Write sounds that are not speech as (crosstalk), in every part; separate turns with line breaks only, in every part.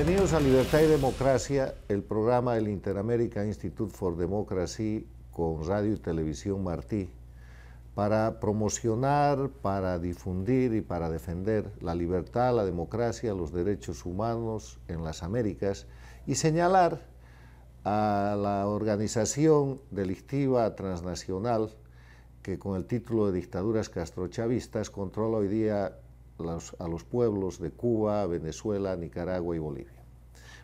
Bienvenidos a Libertad y Democracia, el programa del Interamérica Institute for Democracy con Radio y Televisión Martí, para promocionar, para difundir y para defender la libertad, la democracia, los derechos humanos en las Américas y señalar a la organización delictiva transnacional que con el título de dictaduras castrochavistas controla hoy día a los pueblos de Cuba, Venezuela, Nicaragua y Bolivia.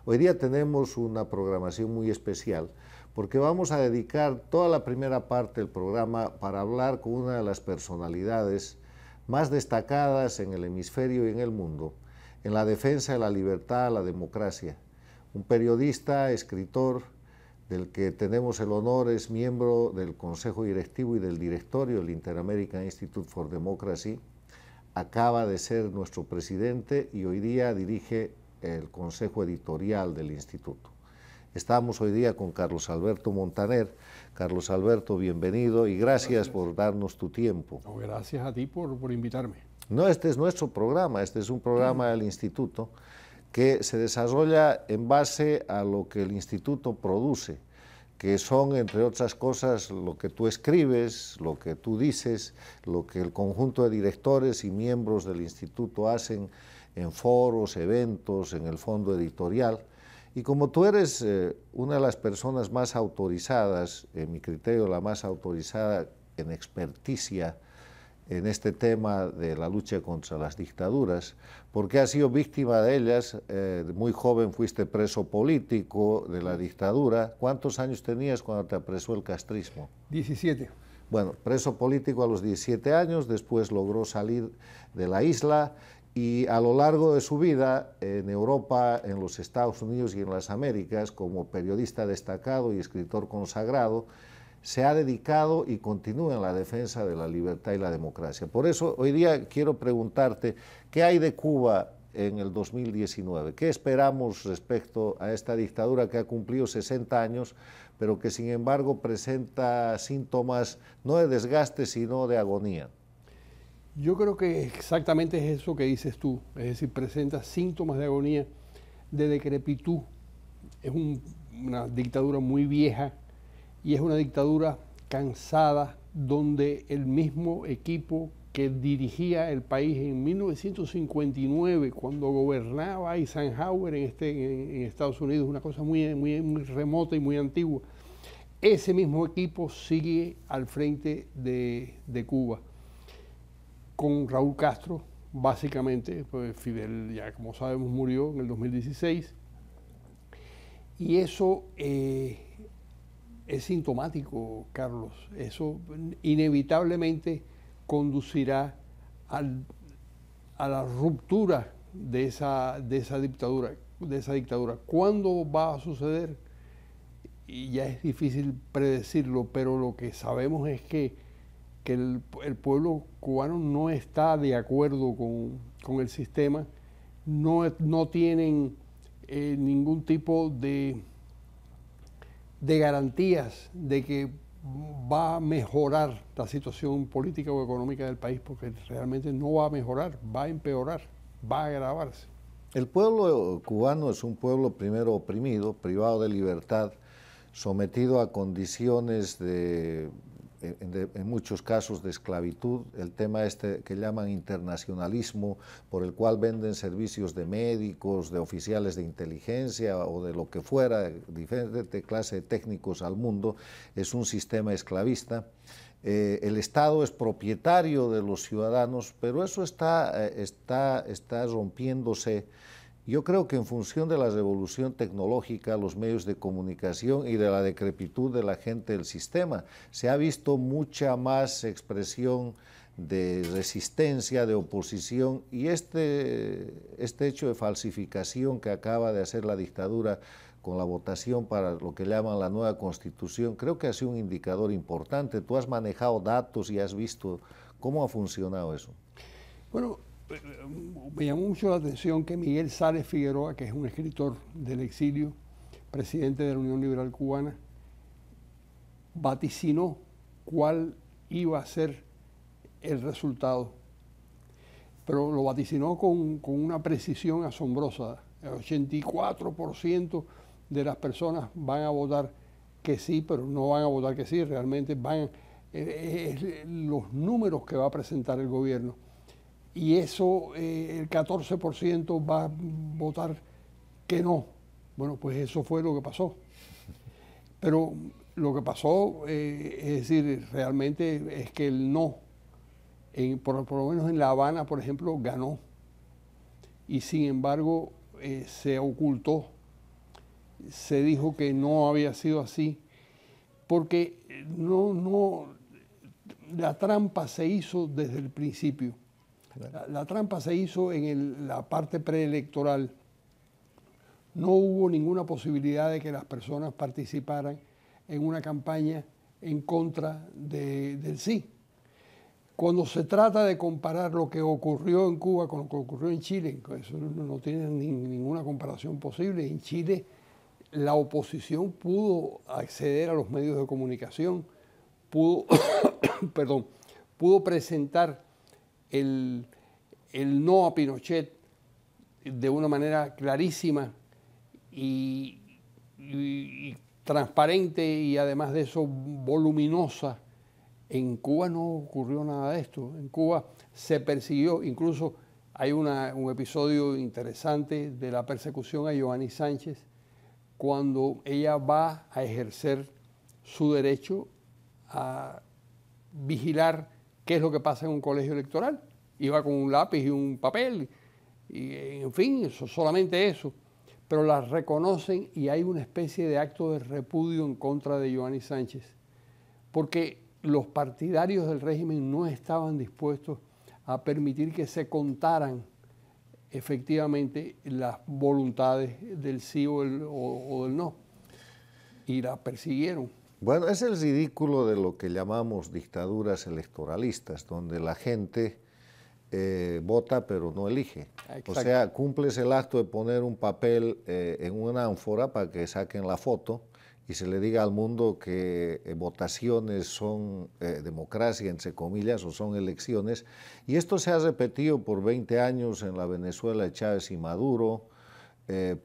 Hoy día tenemos una programación muy especial porque vamos a dedicar toda la primera parte del programa para hablar con una de las personalidades más destacadas en el hemisferio y en el mundo, en la defensa de la libertad, la democracia. Un periodista, escritor, del que tenemos el honor, es miembro del Consejo Directivo y del Directorio del Interamerican Institute for Democracy, acaba de ser nuestro presidente y hoy día dirige el Consejo Editorial del Instituto. Estamos hoy día con Carlos Alberto Montaner. Carlos Alberto, bienvenido y gracias, por darnos tu tiempo.
gracias a ti por, por, invitarme.
No, este es nuestro programa, este es un programa del Instituto que se desarrolla en base a lo que el Instituto produce que son, entre otras cosas, lo que tú escribes, lo que tú dices, lo que el conjunto de directores y miembros del instituto hacen en foros, eventos, en el fondo editorial. Y como tú eres eh, una de las personas más autorizadas, en mi criterio la más autorizada en experticia en este tema de la lucha contra las dictaduras, porque has sido víctima de ellas, eh, muy joven fuiste preso político de la dictadura. ¿Cuántos años tenías cuando te apresó el castrismo? 17. Bueno, preso político a los 17 años, después logró salir de la isla y a lo largo de su vida en Europa, en los Estados Unidos y en las Américas, como periodista destacado y escritor consagrado, se ha dedicado y continúa en la defensa de la libertad y la democracia. Por eso hoy día quiero preguntarte, ¿qué hay de Cuba en el 2019? ¿Qué esperamos respecto a esta dictadura que ha cumplido 60 años, pero que sin embargo presenta síntomas no de desgaste, sino de agonía?
Yo creo que exactamente es eso que dices tú, es decir, presenta síntomas de agonía, de decrepitud. Es una dictadura muy vieja, y es una dictadura cansada donde el mismo equipo que dirigía el país en 1959 cuando gobernaba Eisenhower en, este, en, Estados Unidos, una cosa muy, muy, remota y muy antigua, ese mismo equipo sigue al frente de, Cuba, con Raúl Castro, básicamente, pues Fidel ya como sabemos murió en el 2016, y eso eh, es sintomático, Carlos. Eso inevitablemente conducirá a la ruptura de esa, de esa dictadura. De esa dictadura. ¿Cuándo va a suceder? Y ya es difícil predecirlo, pero lo que sabemos es que, el, pueblo cubano no está de acuerdo con, el sistema, no, no tienen eh, ningún tipo de de garantías de que va a mejorar la situación política o económica del país, porque realmente no va a mejorar, va a empeorar, va a agravarse.
El pueblo cubano es un pueblo primero oprimido, privado de libertad, sometido a condiciones de en, muchos casos de esclavitud, el tema este que llaman internacionalismo, por el cual venden servicios de médicos, de oficiales de inteligencia o de lo que fuera, diferente clase de técnicos al mundo, es un sistema esclavista. Eh, el Estado es propietario de los ciudadanos, pero eso está, eh, está, está rompiéndose yo creo que en función de la revolución tecnológica, los medios de comunicación y de la decrepitud de la gente del sistema, se ha visto mucha más expresión de resistencia, de oposición, y este, este hecho de falsificación que acaba de hacer la dictadura con la votación para lo que llaman la nueva constitución, creo que ha sido un indicador importante. Tú has manejado datos y has visto cómo ha funcionado eso. Bueno, me
llamó mucho la atención que Miguel Sárez Figueroa, que es un escritor del exilio, presidente de la Unión Liberal Cubana, vaticinó cuál iba a ser el resultado. Pero lo vaticinó con, una precisión asombrosa. El 84% de las personas van a votar que sí, pero no van a votar que sí, realmente van... Eh, los números que va a presentar el gobierno y eso eh, el 14% va a votar que no. Bueno, pues eso fue lo que pasó. Pero lo que pasó, eh, es decir, realmente es que el no, por, lo menos en La Habana, por ejemplo, ganó. Y sin embargo, eh, se ocultó, se dijo que no había sido así, porque no, no, la trampa se hizo desde el principio la, trampa se hizo en la parte preelectoral. No hubo ninguna posibilidad de que las personas participaran en una campaña en contra del sí. Cuando se trata de comparar lo que ocurrió en Cuba con lo que ocurrió en Chile, eso no tiene ninguna comparación posible. En Chile la oposición pudo acceder a los medios de comunicación, pudo, (coughs) perdón, pudo presentar el, no a Pinochet de una manera clarísima y, transparente y además de eso voluminosa. En Cuba no ocurrió nada de esto. En Cuba se persiguió, incluso hay un episodio interesante de la persecución a Giovanni Sánchez cuando ella va a ejercer su derecho a vigilar qué es lo que pasa en un colegio electoral. Iba con un lápiz y un papel, y en fin, eso, solamente eso. Pero las reconocen y hay una especie de acto de repudio en contra de Giovanni Sánchez, porque los partidarios del régimen no estaban dispuestos a permitir que se contaran efectivamente las voluntades del sí o del no. Y la persiguieron.
Bueno, es el ridículo de lo que llamamos dictaduras electoralistas, donde la gente eh, vota pero no elige. O sea, cumples el acto de poner un papel eh, en una ánfora para que saquen la foto y se le diga al mundo que eh, votaciones son democracia, entre comillas, o son elecciones. Y esto se ha repetido por 20 años en la Venezuela de Chávez y Maduro,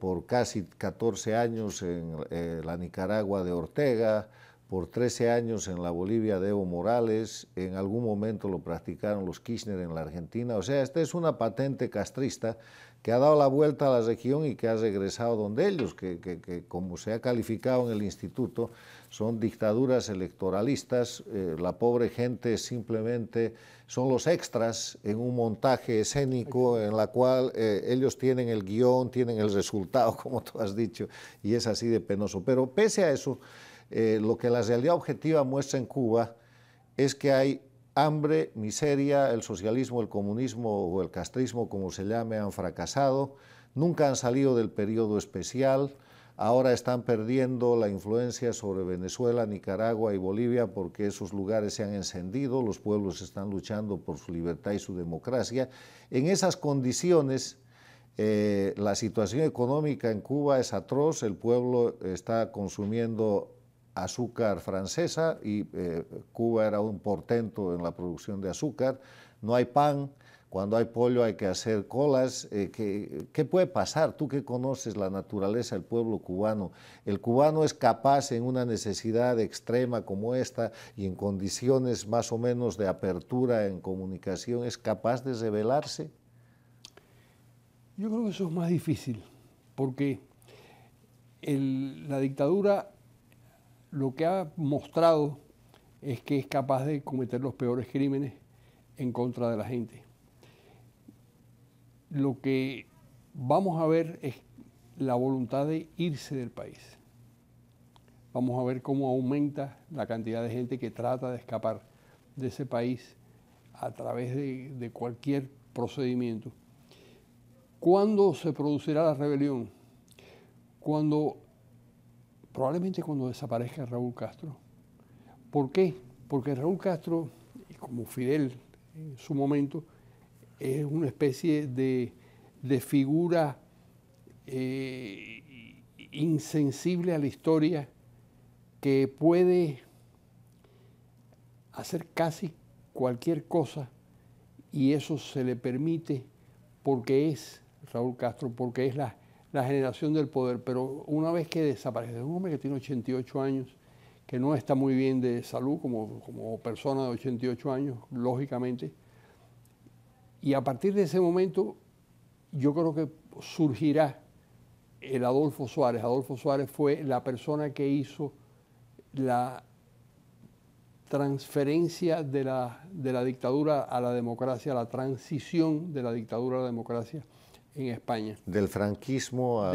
por casi 14 años en la Nicaragua de Ortega, por 13 años en la Bolivia de Evo Morales, en algún momento lo practicaron los Kirchner en la Argentina, o sea, esta es una patente castrista que ha dado la vuelta a la región y que ha regresado donde ellos, que, como se ha calificado en el instituto, son dictaduras electoralistas, eh, la pobre gente simplemente son los extras en un montaje escénico en la cual eh, ellos tienen el guión, tienen el resultado, (laughs) como tú has dicho, y es así de penoso. Pero pese a eso, eh, lo que la realidad objetiva muestra en Cuba es que hay hambre, miseria, el socialismo, el comunismo o el castrismo, como se llame, han fracasado, nunca han salido del periodo especial, ahora están perdiendo la influencia sobre Venezuela, Nicaragua y Bolivia porque esos lugares se han encendido, los pueblos están luchando por su libertad y su democracia. En esas condiciones, eh, la situación económica en Cuba es atroz, el pueblo está consumiendo azúcar francesa y eh, Cuba era un portento en la producción de azúcar. No hay pan, cuando hay pollo hay que hacer colas. Eh, ¿qué, puede pasar? Tú que conoces la naturaleza del pueblo cubano, el cubano es capaz en una necesidad extrema como esta y en condiciones más o menos de apertura en comunicación, ¿es capaz de rebelarse?
Yo creo que eso es más difícil, porque la dictadura lo que ha mostrado es que es capaz de cometer los peores crímenes en contra de la gente. Lo que vamos a ver es la voluntad de irse del país. Vamos a ver cómo aumenta la cantidad de gente que trata de escapar de ese país a través de, cualquier procedimiento. ¿Cuándo se producirá la rebelión? Cuando probablemente cuando desaparezca Raúl Castro. ¿Por qué? Porque Raúl Castro, como Fidel en su momento, es una especie de, figura eh, insensible a la historia que puede hacer casi cualquier cosa y eso se le permite porque es Raúl Castro, porque es la la generación del poder, pero una vez que desaparece, es un hombre que tiene 88 años, que no está muy bien de salud como, como persona de 88 años, lógicamente, y a partir de ese momento yo creo que surgirá el Adolfo Suárez. Adolfo Suárez fue la persona que hizo la transferencia de la, de la dictadura a la democracia, la transición de la dictadura a la democracia en España.
Del franquismo a, la,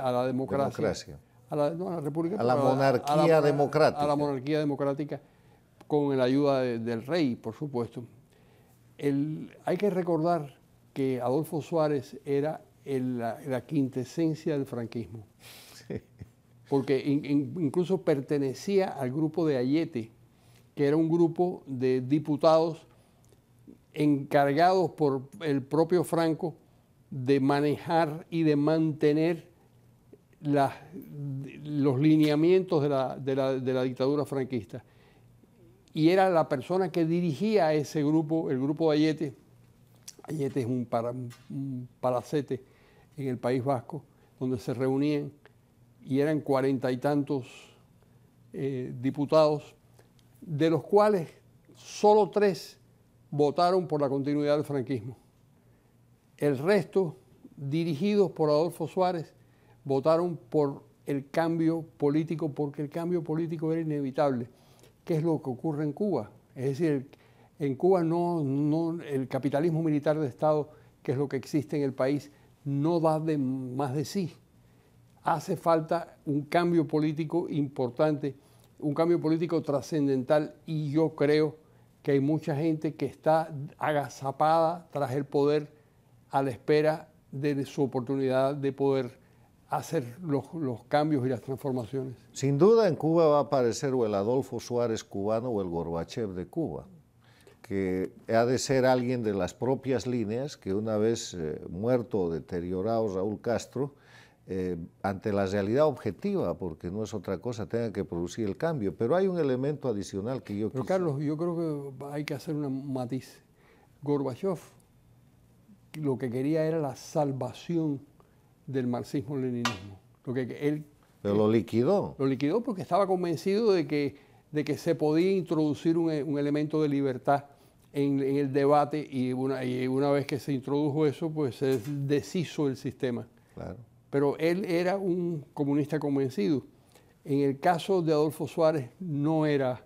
a la, democracia.
A la, República. A la monarquía democrática. A la monarquía democrática, con la ayuda del rey, por supuesto. hay que recordar que Adolfo Suárez era la, quintesencia del franquismo. Porque incluso pertenecía al grupo de Ayete, que era un grupo de diputados encargados por el propio Franco de manejar y de mantener los lineamientos de la, dictadura franquista. Y era la persona que dirigía ese grupo, el grupo de Ayete. Ayete es un, palacete en el País Vasco, donde se reunían y eran cuarenta y tantos eh, diputados, de los cuales solo tres votaron por la continuidad del franquismo. El resto, dirigidos por Adolfo Suárez, votaron por el cambio político porque el cambio político era inevitable. ¿Qué es lo que ocurre en Cuba? Es decir, en Cuba no, el capitalismo militar de Estado, que es lo que existe en el país, no da de, más de sí. Hace falta un cambio político importante, un cambio político trascendental y yo creo que hay mucha gente que está agazapada tras el poder a la espera de su oportunidad de poder hacer los, cambios y las transformaciones.
Sin duda en Cuba va a aparecer o el Adolfo Suárez cubano o el Gorbachev de Cuba, que ha de ser alguien de las propias líneas que una vez eh, muerto o deteriorado Raúl Castro, eh, ante la realidad objetiva, porque no es otra cosa, tenga que producir el cambio. Pero hay un elemento adicional que yo... Pero Carlos, yo creo que hay que hacer un matiz. Gorbachev lo que quería
era la salvación del marxismo-leninismo. Lo que
él, Pero lo liquidó. Lo
liquidó porque estaba convencido de que, de que se podía introducir un, un elemento de libertad en, en el debate y una, y una, vez que se introdujo eso, pues se deshizo el sistema. Claro. Pero él era un comunista convencido. En el caso de Adolfo Suárez no era,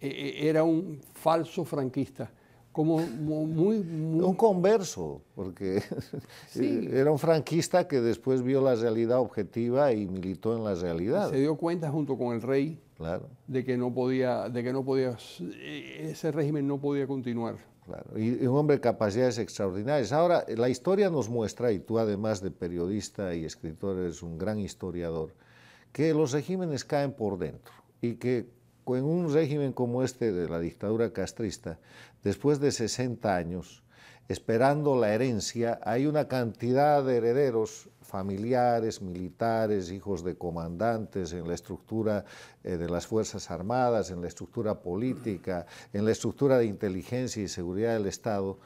e, e, era un falso franquista
como muy, Un converso, porque (laughs) era un franquista que después vio la realidad objetiva y militó en la realidad. Se
dio cuenta junto con el rey claro. de que no podía, de que no podía, e-, ese régimen no podía continuar.
Claro, y un hombre de capacidades extraordinarias. Ahora, la historia nos muestra, y tú además de periodista y escritor eres un gran historiador, que los regímenes caen por dentro y que en un régimen como este de la dictadura castrista, después de 60 años, esperando la herencia, hay una cantidad de herederos familiares, militares, hijos de comandantes, en la estructura eh, de las Fuerzas Armadas, en la estructura política, en la estructura de inteligencia y seguridad del Estado,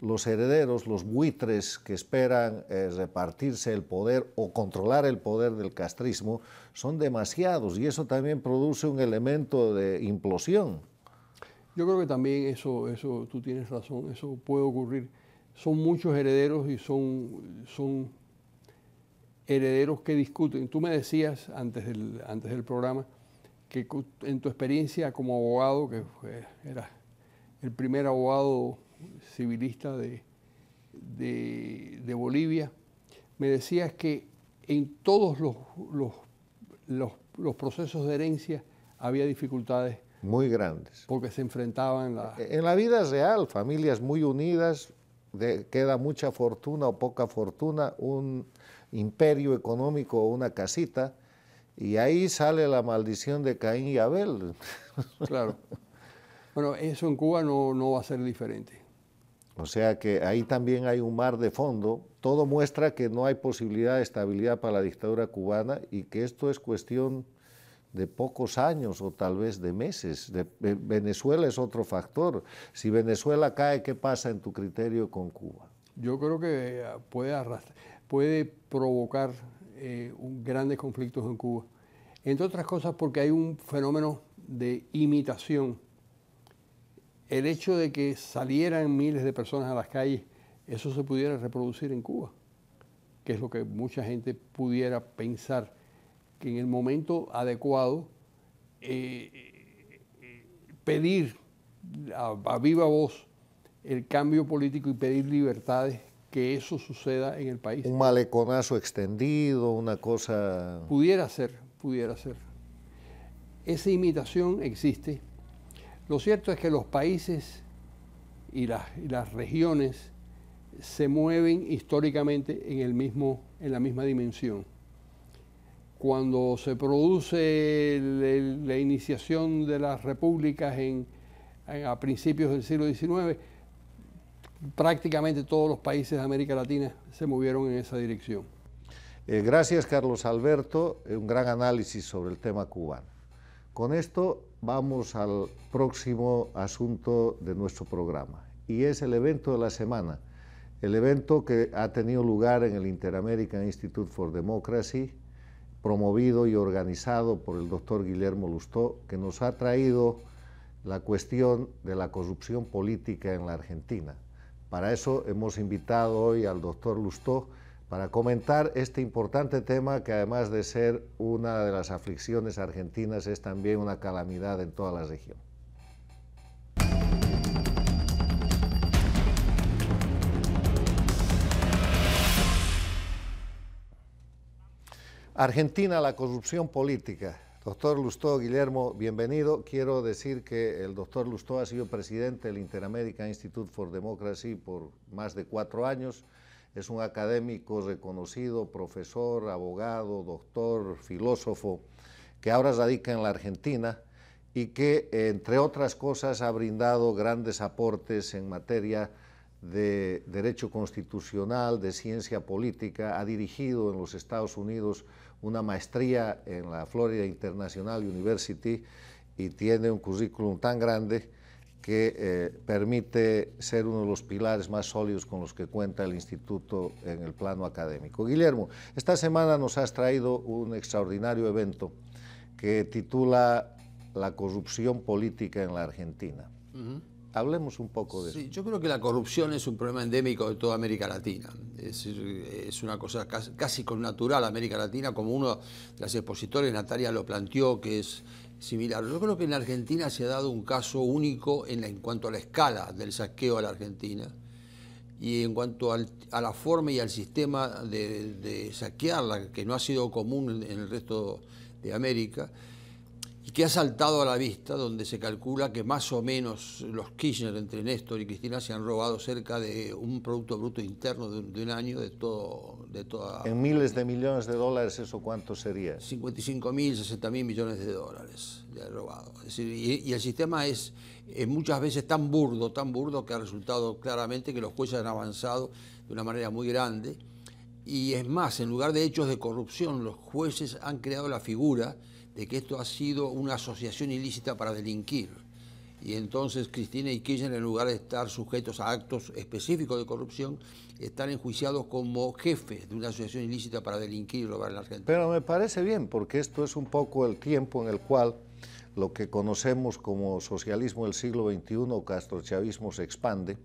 los herederos, los buitres que esperan eh, repartirse el poder o controlar el poder del castrismo, son demasiados y eso también produce un elemento de implosión. Yo
creo que también eso, eso tú tienes razón, eso puede ocurrir. Son muchos herederos y son, son herederos que discuten. Tú me decías antes del, antes del programa que en tu experiencia como abogado, que era el primer abogado civilista de, de, Bolivia, me decía que en todos los, los, los, procesos de herencia había dificultades
muy grandes.
Porque se enfrentaban
e-, En la vida real, familias muy unidas, de, queda mucha fortuna o poca fortuna, un imperio económico o una casita, y ahí sale la maldición de Caín y Abel. Claro. Bueno,
eso en Cuba no, no va a ser diferente.
O sea que ahí también hay un mar de fondo. Todo muestra que no hay posibilidad de estabilidad para la dictadura cubana y que esto es cuestión de pocos años o tal vez de meses. Venezuela es otro factor. Si Venezuela cae, ¿qué pasa en tu criterio con Cuba?
Yo creo que eh, puede, arrastrar, puede provocar eh, un, grandes conflictos en Cuba. Entre otras cosas porque hay un fenómeno de imitación el hecho de que salieran miles de personas a las calles, eso se pudiera reproducir en Cuba, que es lo que mucha gente pudiera pensar, que en el momento adecuado eh, eh, pedir a viva voz el cambio político y pedir libertades que eso suceda en el país. Un
maleconazo extendido, una cosa...
Pudiera ser, pudiera ser. Esa imitación existe lo cierto es que los países y las, regiones se mueven históricamente en, la misma dimensión. Cuando se produce la iniciación de las repúblicas en, a principios del siglo XIX, prácticamente todos los países de América Latina
se movieron en esa dirección. Eh, gracias, Carlos Alberto. Eh, un gran análisis sobre el tema cubano. Con esto vamos al próximo asunto de nuestro programa y es el evento de la semana, el evento que ha tenido lugar en el Inter-American Institute for Democracy, promovido y organizado por el doctor Guillermo Lustó, que nos ha traído la cuestión de la corrupción política en la Argentina. Para eso hemos invitado hoy al doctor Lustó, para comentar este importante tema que además de ser una de las aflicciones argentinas es también una calamidad en toda la región. Argentina, la corrupción política. Doctor Lustó, Guillermo, bienvenido. Quiero decir que el doctor Lustó ha sido presidente del Interamerican Institute for Democracy por más de cuatro años es un académico reconocido, profesor, abogado, doctor, filósofo, que ahora radica en la Argentina y que, entre otras cosas, ha brindado grandes aportes en materia de derecho constitucional, de ciencia política, ha dirigido en los Estados Unidos una maestría en la Florida International University y tiene un currículum tan grande que eh, permite ser uno de los pilares más sólidos con los que cuenta el Instituto en el plano académico. Guillermo, esta semana nos has traído un extraordinario evento que titula La corrupción política en la Argentina. Hablemos un
poco de sí, eso. Yo creo que la corrupción es un problema endémico de toda América Latina. Es, una cosa casi, casi connatural América Latina, como uno de los expositores, Natalia, lo planteó, que es similar. Yo creo que en Argentina se ha dado un caso único en, cuanto a la escala del saqueo a la Argentina y en cuanto a la forma y al sistema de, de saquearla, que no ha sido común en el resto de América que ha saltado a la vista, donde se calcula que más o menos los Kirchner entre Néstor y Cristina se han robado cerca de un Producto Bruto Interno de, un año de, todo, de toda...
En miles de millones de dólares, ¿eso cuánto sería? 55 mil,
millones de dólares han robado. y, el sistema es muchas veces tan burdo, tan burdo, que ha resultado claramente que los jueces han avanzado de una manera muy grande. Y es más, en lugar de hechos de corrupción, los jueces han creado la figura de que esto ha sido una asociación ilícita para delinquir. Y entonces Cristina y Kirchner, en lugar de estar sujetos a actos específicos de corrupción, están enjuiciados como jefes de una asociación ilícita para delinquir y robar en la Argentina.
Pero me parece bien, porque esto es un poco el tiempo en el cual lo que conocemos como socialismo del siglo XXI o castrochavismo se expande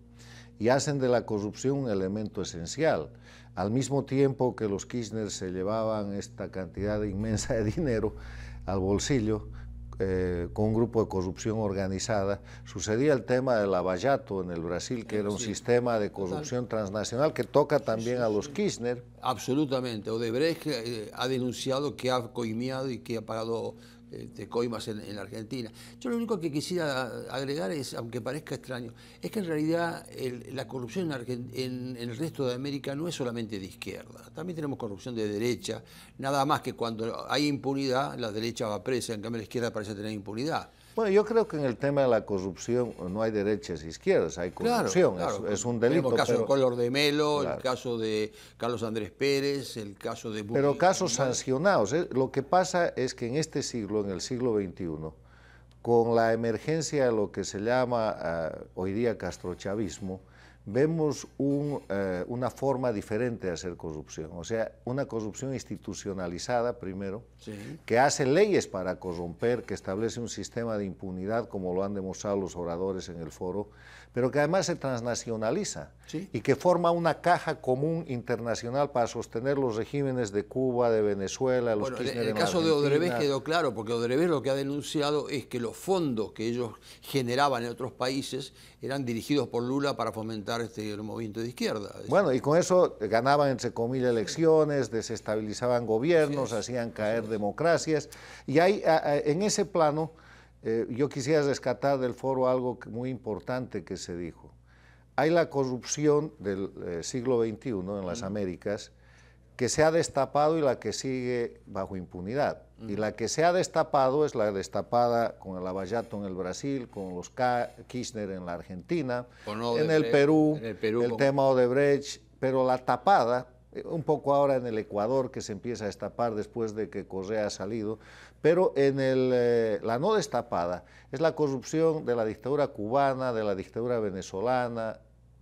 y hacen de la corrupción un elemento esencial. Al mismo tiempo que los Kirchner se llevaban esta cantidad inmensa de dinero, al bolsillo eh, con un grupo de corrupción organizada. Sucedía el tema del abayato en el Brasil, que era un sistema de corrupción transnacional que toca también a los Kirchner.
Absolutamente. Odebrecht eh, ha denunciado que ha coimiado y que ha pagado de este, coimas en, la Argentina. Yo lo único que quisiera agregar es, aunque parezca extraño, es que en realidad la corrupción en, en, el resto de América no es solamente de izquierda, también tenemos corrupción de derecha, nada más que cuando hay impunidad la derecha va presa, en cambio la izquierda parece tener impunidad.
Bueno, yo creo que en el tema de la corrupción eh, no hay derechas e izquierdas, hay corrupción, Es, un delito. el caso de Color de Melo, el
caso de Carlos Andrés Pérez, el caso de... Pero casos
sancionados. Eh, lo que pasa es que en este siglo, en el siglo XXI, con la emergencia de lo que se llama ah, hoy día castrochavismo, vemos eh, una forma diferente de hacer corrupción, o sea, una corrupción institucionalizada primero, que hace leyes para corromper, que establece un sistema de impunidad, como lo han demostrado los oradores en el foro, pero que además se transnacionaliza y que forma una caja común internacional para sostener los regímenes de Cuba, de Venezuela, los bueno, en El, caso de Odebrecht quedó
claro, porque Odebrecht lo que ha denunciado es que los fondos que ellos generaban en otros países eran dirigidos por Lula para fomentar este el movimiento de izquierda.
Bueno, y con eso ganaban, entre comillas, elecciones, desestabilizaban gobiernos, hacían caer democracias, y hay en ese plano eh, yo quisiera rescatar del foro algo muy importante que se dijo. Hay la corrupción del eh, siglo XXI en las Américas que se ha destapado y la que sigue bajo impunidad. Y la que se ha destapado es la destapada con el Abayato en el Brasil, con los Kirchner en la Argentina,
en, el Perú,
el tema Odebrecht, pero la tapada, eh, un poco ahora en el Ecuador que se empieza a destapar después de que Correa ha salido, pero en el, eh, la no destapada es la corrupción de la dictadura cubana, de la dictadura venezolana,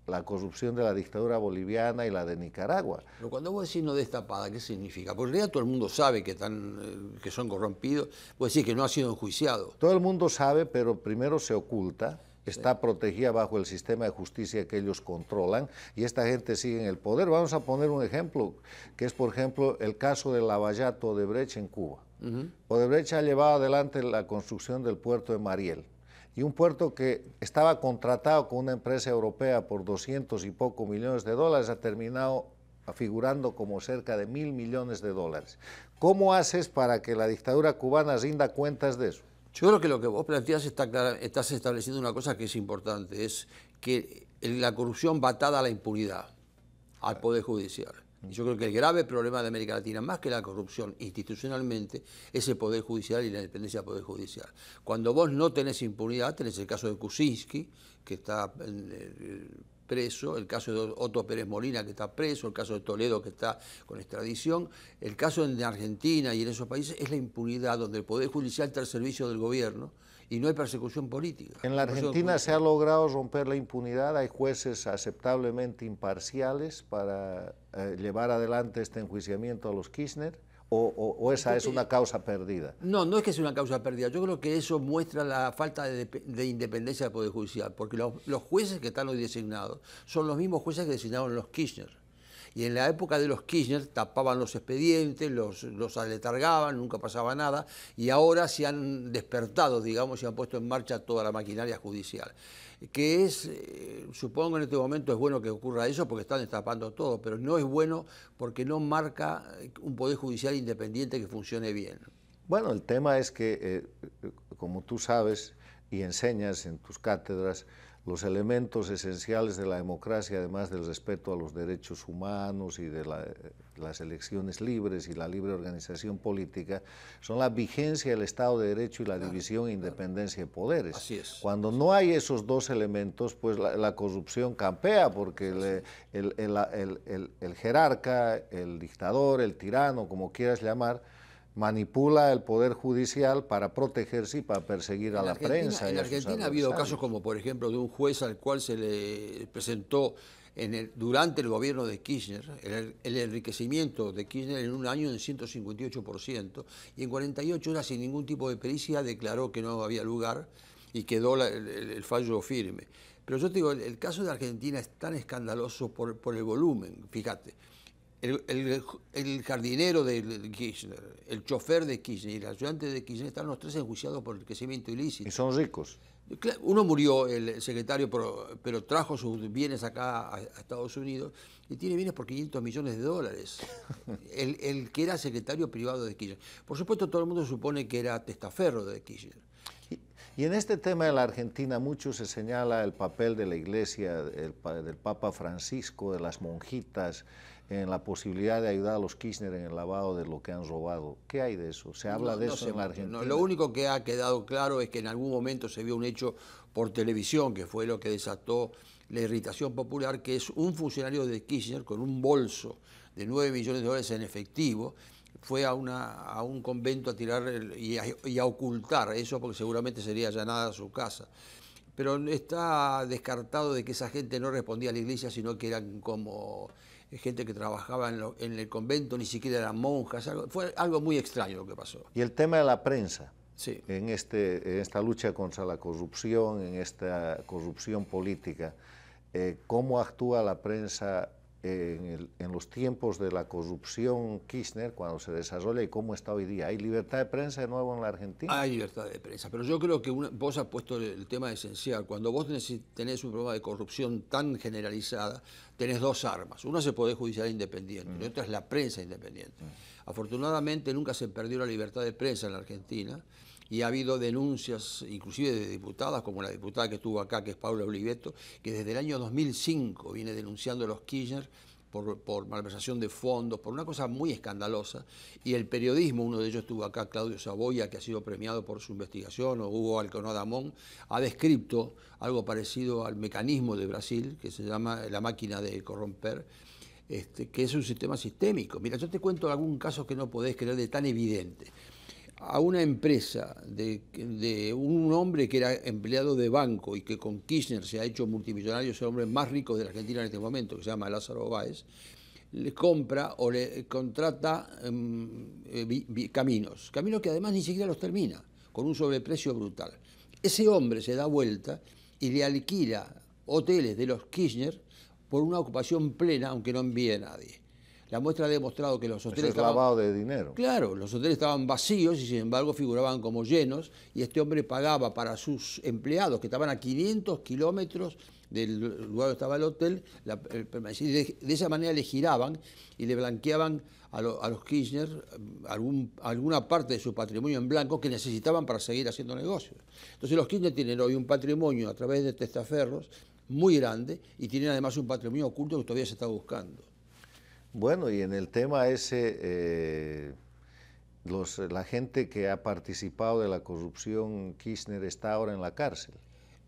la corrupción de la dictadura boliviana y la de Nicaragua. Pero cuando vos decís no destapada, ¿qué significa? Porque ya todo el mundo sabe que, eh, que son corrompidos, vos decís que no ha sido enjuiciado. Todo el mundo sabe, pero primero se oculta está protegida bajo el sistema de justicia que ellos controlan y esta gente sigue en el poder. Vamos a poner un ejemplo, que es por ejemplo el caso del Lavallato de Brecht en Cuba. Uh ha llevado adelante la construcción del puerto de Mariel. Y un puerto que estaba contratado con una empresa europea por 200 y poco millones de dólares ha terminado figurando como cerca de mil millones de dólares. ¿Cómo haces para que la dictadura cubana rinda cuentas de eso?
Yo creo que lo que vos planteas está estás estableciendo una cosa que es importante, es que la corrupción batada a la impunidad, al Poder Judicial yo creo que el grave problema de América Latina, más que la corrupción institucionalmente, es el Poder Judicial y la independencia del Poder Judicial. Cuando vos no tenés impunidad, tenés el caso de Kuczynski, que está eh, preso, el caso de Otto Pérez Molina, que está preso, el caso de Toledo, que está con extradición. El caso en Argentina y en esos países es la impunidad, donde el Poder Judicial está al servicio del gobierno y no hay persecución política.
En la Argentina se ha logrado romper la impunidad, hay jueces aceptablemente imparciales para eh, llevar adelante este enjuiciamiento a los Kirchner. O, esa es una causa perdida?
No, no es que sea una causa perdida. Yo creo que eso muestra la falta de, independencia del Poder Judicial, porque los, los, jueces que están hoy designados son los mismos jueces que designaron los Kirchner. Y en la época de los Kirchner tapaban los expedientes, los, aletargaban, nunca pasaba nada, y ahora se han despertado, digamos, y han puesto en marcha toda la maquinaria judicial. Que es, eh, supongo en este momento es bueno que ocurra eso porque están destapando todo, pero no es bueno porque no marca eh, un poder judicial independiente que funcione bien.
Bueno, el tema es que, eh, como tú sabes y enseñas en tus cátedras, los elementos esenciales de la democracia, además del respeto a los derechos humanos y de las elecciones libres y la libre organización política, son la vigencia del Estado de Derecho y la división e independencia de poderes. es. Cuando no hay esos dos elementos, pues la, corrupción campea, porque el jerarca, el dictador, el tirano, como quieras llamar, manipula el Poder Judicial para protegerse y para perseguir a la prensa. En Argentina ha habido casos
como, por ejemplo, de un juez al cual se le presentó en el, durante el gobierno de Kirchner, el, enriquecimiento de Kirchner en un año en 158%, y en 48 horas sin ningún tipo de pericia declaró que no había lugar y quedó el, fallo firme. Pero yo te digo, el, caso de Argentina es tan escandaloso por el volumen, fíjate el, jardinero de Kirchner, el chofer de Kirchner y el ayudante de Kirchner están los tres enjuiciados por el crecimiento ilícito. Y son ricos. Uno murió, el secretario, pero, trajo sus bienes acá a, Estados Unidos y tiene bienes por 500 millones de dólares. (laughs) el, que era secretario privado de Kirchner. Por supuesto, todo el mundo supone
que era testaferro de Kirchner. y en este tema de la Argentina mucho se señala el papel de la Iglesia, del Papa Francisco, de las monjitas, en la posibilidad de ayudar a los Kirchner en el lavado de lo que han robado. ¿Qué hay de eso? ¿Se habla de eso en Argentina? lo
único que ha quedado claro es que en algún momento se vio un hecho por televisión, que fue lo que desató la irritación popular, que es un funcionario de Kirchner con un bolso de 9 millones de dólares en efectivo, fue a, una, a un convento a tirar y, a, ocultar eso porque seguramente sería allanada su casa pero está descartado de que esa gente no respondía a la iglesia, sino que eran como gente que trabajaba en, el convento, ni siquiera eran monjas, algo, fue algo muy extraño lo que pasó.
Y el tema de la prensa. Sí. En, este, en esta lucha contra la corrupción, en esta corrupción política, eh, ¿cómo actúa la prensa en, los tiempos de la corrupción Kirchner, cuando se desarrolla y cómo está hoy día. ¿Hay libertad de prensa de nuevo en la Argentina? Hay
libertad de prensa, pero yo creo que vos has puesto el, tema esencial. Cuando vos tenés un problema de corrupción tan generalizada, tenés dos armas. Una es el Poder Judicial Independiente la mm. otra es la prensa independiente. Mm. Afortunadamente nunca se perdió la libertad de prensa en la Argentina y ha habido denuncias, inclusive de diputadas, como la diputada que estuvo acá, que es Paula Oliveto, que desde el año 2005 viene denunciando a los Kirchner por, malversación de fondos, por una cosa muy escandalosa. Y el periodismo, uno de ellos estuvo acá, Claudio Saboya, que ha sido premiado por su investigación, o Hugo Alconó Damón, ha descrito algo parecido al mecanismo de Brasil, que se llama la máquina de corromper, este, que es un sistema sistémico. Mira, yo te cuento algún caso que no podés creer de tan evidente a una empresa de, un hombre que era empleado de banco y que con Kirchner se ha hecho multimillonario, es el hombre más rico de la Argentina en este momento, que se llama Lázaro Báez, le compra o le contrata em, eh, caminos, caminos que además ni siquiera los termina, con un sobreprecio brutal. Ese hombre se da vuelta y le alquila hoteles de los Kirchner por una ocupación plena, aunque no envíe a nadie. La muestra ha demostrado que los hoteles. estaban, de dinero. Claro, los hoteles estaban vacíos y sin embargo figuraban como llenos. Y este hombre pagaba para sus empleados, que estaban a 500 kilómetros del lugar donde estaba el hotel, la, de, esa manera le giraban y le blanqueaban a, los Kirchner mm, alguna parte de su patrimonio en blanco que necesitaban para seguir haciendo negocios. Entonces los Kirchner tienen hoy un patrimonio a través de testaferros muy grande y tienen además un patrimonio oculto que todavía se está buscando.
Bueno, y en el tema ese, eh, la gente que ha participado de la corrupción Kirchner está ahora en la cárcel.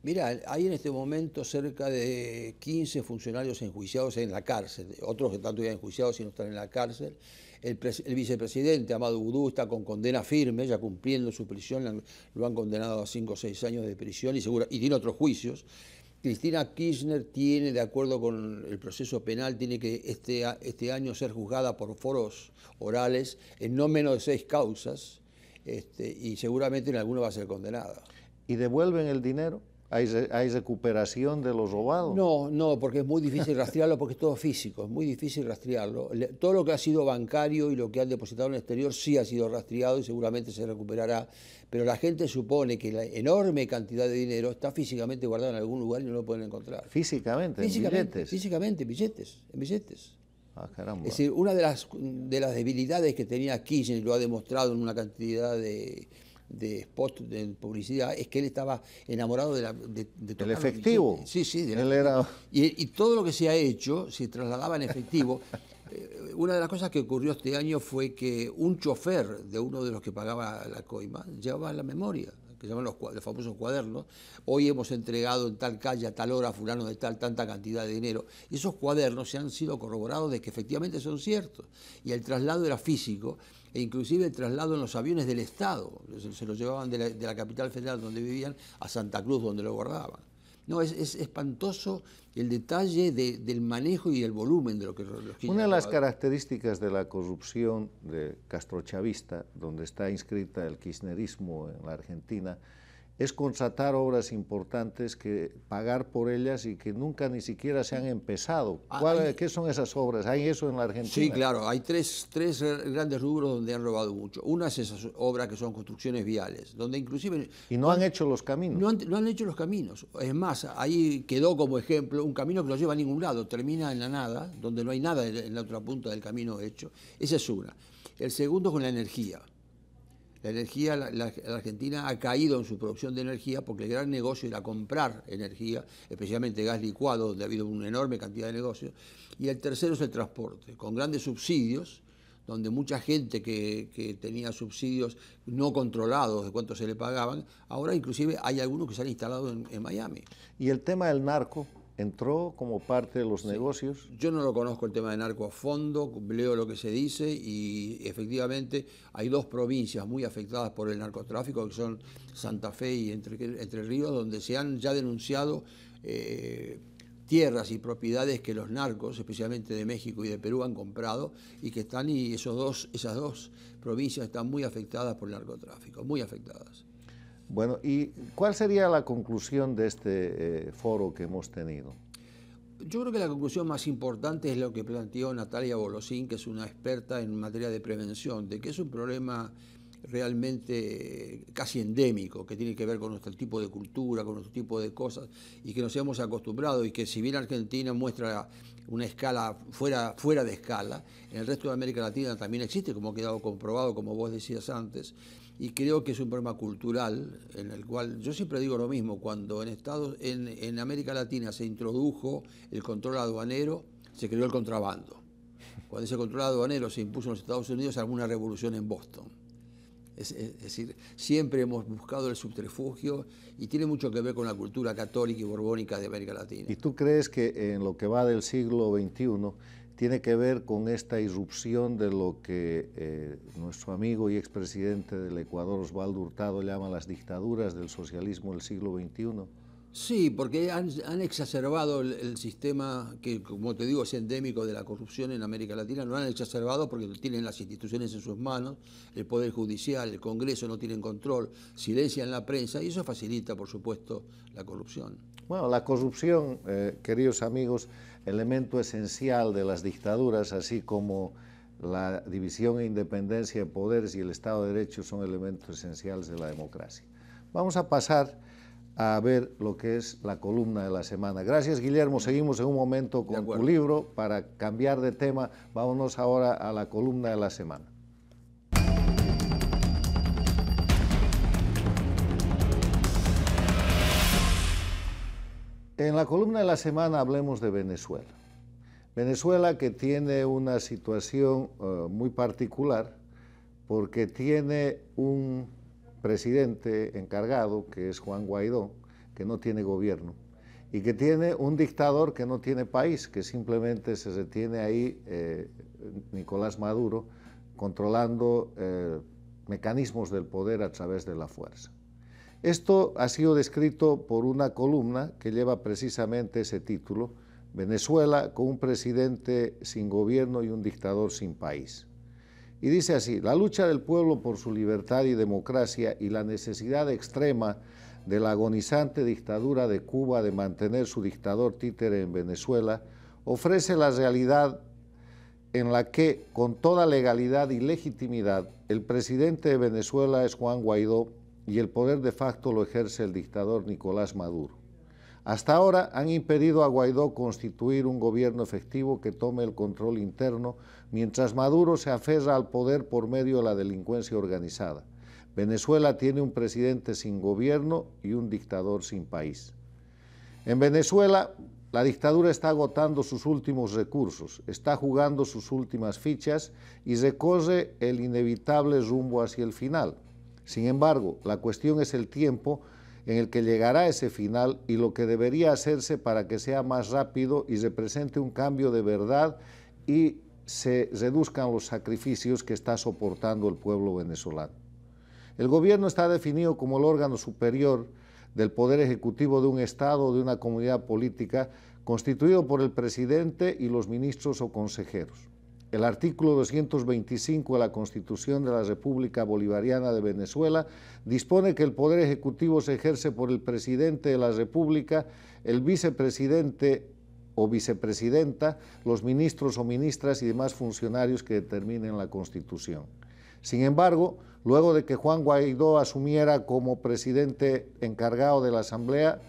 Mira, hay en este
momento cerca de 15 funcionarios enjuiciados en la cárcel, otros que están todavía enjuiciados y no están en la cárcel. El, vicepresidente Amado Gudú está con condena firme, ya cumpliendo su prisión, lo han condenado a 5 o 6 años de prisión y, segura, y tiene otros juicios. Cristina Kirchner tiene, de acuerdo con el proceso penal, tiene que este, este año ser juzgada por foros orales en no menos de seis causas este, y seguramente en alguna va a ser condenada. ¿Y devuelven el dinero? ¿Hay, recuperación de los robados? No, no, porque es muy difícil rastrearlo, porque es todo físico, es muy difícil rastrearlo. todo lo que ha sido bancario y lo que han depositado en el exterior sí ha sido rastreado y seguramente se recuperará pero la gente supone que la enorme cantidad de dinero está físicamente guardado en algún lugar y no lo pueden encontrar. Físicamente, en billetes. Físicamente, billetes, en billetes. Ah, caramba. Es decir, una de las, de las debilidades que tenía Kissinger y lo ha demostrado en una cantidad de, de de publicidad es que él estaba enamorado de, la, de, el efectivo. Sí, sí. De era... y, y, todo lo que se ha hecho se trasladaba en efectivo (laughs) Eh, una de las cosas que ocurrió este año fue que un chofer de uno de los que pagaba la coima llevaba la memoria, que llaman los, famosos cuadernos. Hoy hemos entregado en tal calle a tal hora fulano de tal tanta cantidad de dinero. Y esos cuadernos se han sido corroborados de que efectivamente son ciertos. Y el traslado era físico e inclusive el traslado en los aviones del Estado. Se, los lo llevaban de la capital federal donde vivían a Santa Cruz donde lo guardaban. No, es, espantoso el detalle del manejo y el volumen de lo que... Los Una de las
características de la corrupción de castrochavista, donde está inscrita el kirchnerismo en la Argentina, es contratar obras importantes que pagar por ellas y que nunca ni siquiera se han empezado. Ah, ¿Qué son esas obras? ¿Hay eso en la Argentina? Sí, claro,
hay tres, tres grandes rubros donde han robado mucho. Una es esas obras que son construcciones viales, donde inclusive... Y no han hecho los caminos. No han, no han hecho los caminos. Es más, ahí quedó como ejemplo un camino que no lleva a ningún lado, termina en la nada, donde no hay nada en la otra punta del camino hecho. Esa es una. El segundo es con la energía. La energía, la, Argentina ha caído en su producción de energía porque el gran negocio era comprar energía, especialmente gas licuado, donde ha habido una enorme cantidad de negocios. Y el tercero es el transporte, con grandes subsidios, donde mucha gente que, tenía subsidios no controlados de cuánto se le pagaban, ahora inclusive hay algunos que se han instalado en Miami. ¿Y el tema del
narco? entró como parte de los
negocios. Yo no lo conozco el tema de narco a fondo, leo lo que se dice y efectivamente hay dos provincias muy afectadas por el narcotráfico, que son Santa Fe y Entre, Entre Ríos, donde se han ya denunciado eh, tierras y propiedades que los narcos, especialmente de México y de Perú, han comprado y que están y esos dos, esas dos provincias están muy afectadas por el narcotráfico, muy
afectadas. Bueno, ¿y cuál sería la conclusión de este eh, foro que hemos tenido?
Yo creo que la conclusión más importante es lo que planteó Natalia Bolosín, que es una experta en materia de prevención, de que es un problema realmente eh, casi endémico, que tiene que ver con nuestro tipo de cultura, con nuestro tipo de cosas, y que nos hemos acostumbrado, y que si bien Argentina muestra una escala fuera, fuera de escala, en el resto de América Latina también existe, como ha quedado comprobado, como vos decías antes, y creo que es un problema cultural en el cual yo siempre digo lo mismo, cuando en, Estados, en, en América Latina se introdujo el control aduanero, se creó el contrabando. Cuando ese control aduanero se impuso en los Estados Unidos, alguna revolución en Boston. Es, es, decir, siempre hemos buscado el subterfugio y tiene mucho que ver con la cultura católica y borbónica de América
Latina. ¿Y tú crees que en lo que va del siglo XXI tiene que ver con esta irrupción de lo que eh, nuestro amigo y expresidente del Ecuador, Osvaldo Hurtado, llama las dictaduras del socialismo del siglo XXI. Sí, porque han,
exacerbado el, sistema que, como te digo, es endémico de la corrupción en América Latina. Lo han exacerbado porque tienen las instituciones en sus manos, el Poder Judicial, el Congreso no tienen control, silencian la prensa y eso facilita, por supuesto, la corrupción.
Bueno, la corrupción, eh, queridos amigos, elemento esencial de las dictaduras, así como la división e independencia de poderes y el Estado de Derecho son elementos esenciales de la democracia. Vamos a pasar a ver lo que es la columna de la semana. Gracias, Guillermo. Seguimos en un momento con tu libro. Para cambiar de tema, vámonos ahora a la columna de la semana. En la columna de la semana hablemos de Venezuela. Venezuela que tiene una situación eh, muy particular porque tiene un presidente encargado que es Juan Guaidó, que no tiene gobierno y que tiene un dictador que no tiene país, que simplemente se detiene ahí eh, Nicolás Maduro controlando eh, mecanismos del poder a través de la fuerza. Esto ha sido descrito por una columna que lleva precisamente ese título, Venezuela con un presidente sin gobierno y un dictador sin país. Y dice así, la lucha del pueblo por su libertad y democracia y la necesidad extrema de la agonizante dictadura de Cuba de mantener su dictador títere en Venezuela ofrece la realidad en la que, con toda legalidad y legitimidad, el presidente de Venezuela es Juan Guaidó y el poder de facto lo ejerce el dictador Nicolás Maduro. Hasta ahora han impedido a Guaidó constituir un gobierno efectivo que tome el control interno, mientras Maduro se aferra al poder por medio de la delincuencia organizada. Venezuela tiene un presidente sin gobierno y un dictador sin país. En Venezuela, la dictadura está agotando sus últimos recursos, está jugando sus últimas fichas y recorre el inevitable rumbo hacia el final. Sin embargo, la cuestión es el tiempo en el que llegará ese final y lo que debería hacerse para que sea más rápido y represente un cambio de verdad y se reduzcan los sacrificios que está soportando el pueblo venezolano. El gobierno está definido como el órgano superior del poder ejecutivo de un Estado o de una comunidad política constituido por el presidente y los ministros o consejeros. El artículo 225 de la Constitución de la República Bolivariana de Venezuela dispone que el poder ejecutivo se ejerce por el presidente de la República, el vicepresidente o vicepresidenta, los ministros o ministras y demás funcionarios que determinen la Constitución. Sin embargo, luego de que Juan Guaidó asumiera como presidente encargado de la Asamblea,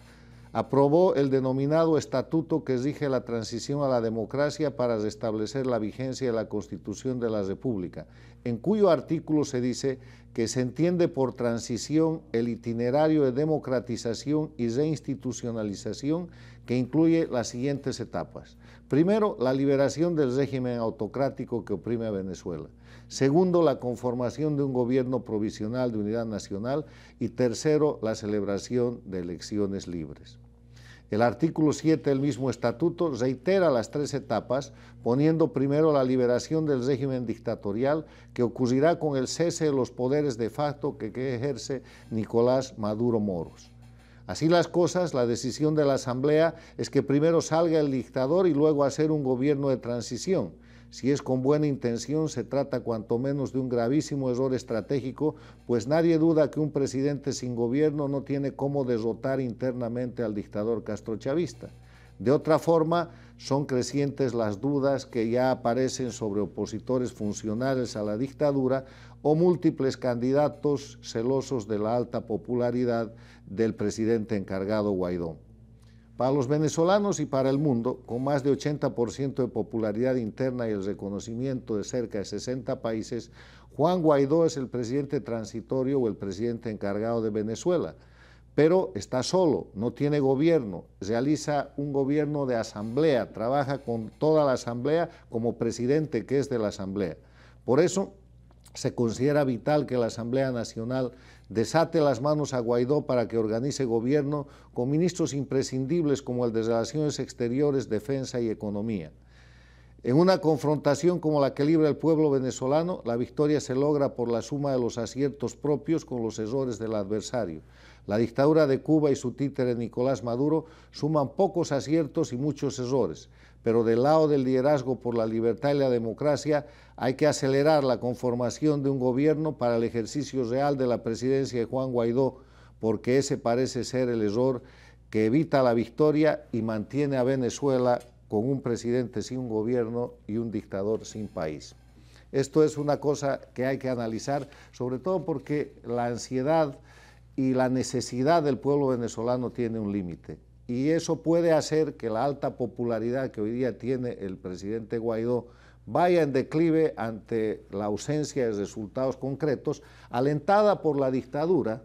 aprobó el denominado Estatuto que rige la transición a la democracia para restablecer la vigencia de la Constitución de la República, en cuyo artículo se dice que se entiende por transición el itinerario de democratización y reinstitucionalización que incluye las siguientes etapas. Primero, la liberación del régimen autocrático que oprime a Venezuela. Segundo, la conformación de un gobierno provisional de unidad nacional. Y tercero, la celebración de elecciones libres. El artículo 7 del mismo estatuto reitera las tres etapas, poniendo primero la liberación del régimen dictatorial que ocurrirá con el cese de los poderes de facto que, ejerce Nicolás Maduro Moros. Así las cosas, la decisión de la Asamblea es que primero salga el dictador y luego hacer un gobierno de transición si es con buena intención, se trata cuanto menos de un gravísimo error estratégico, pues nadie duda que un presidente sin gobierno no tiene cómo derrotar internamente al dictador castrochavista. De otra forma, son crecientes las dudas que ya aparecen sobre opositores funcionales a la dictadura o múltiples candidatos celosos de la alta popularidad del presidente encargado Guaidó para los venezolanos y para el mundo, con más de 80% de popularidad interna y el reconocimiento de cerca de 60 países, Juan Guaidó es el presidente transitorio o el presidente encargado de Venezuela, pero está solo, no tiene gobierno, realiza un gobierno de asamblea, trabaja con toda la asamblea como presidente que es de la asamblea. Por eso se considera vital que la Asamblea Nacional desate las manos a Guaidó para que organice gobierno con ministros imprescindibles como el de Relaciones Exteriores, Defensa y Economía. En una confrontación como la que libra el pueblo venezolano, la victoria se logra por la suma de los aciertos propios con los errores del adversario. La dictadura de Cuba y su títere Nicolás Maduro suman pocos aciertos y muchos errores pero del lado del liderazgo por la libertad y la democracia hay que acelerar la conformación de un gobierno para el ejercicio real de la presidencia de Juan Guaidó, porque ese parece ser el error que evita la victoria y mantiene a Venezuela con un presidente sin gobierno y un dictador sin país. Esto es una cosa que hay que analizar, sobre todo porque la ansiedad y la necesidad del pueblo venezolano tiene un límite y eso puede hacer que la alta popularidad que hoy día tiene el presidente Guaidó vaya en declive ante la ausencia de resultados concretos, alentada por la dictadura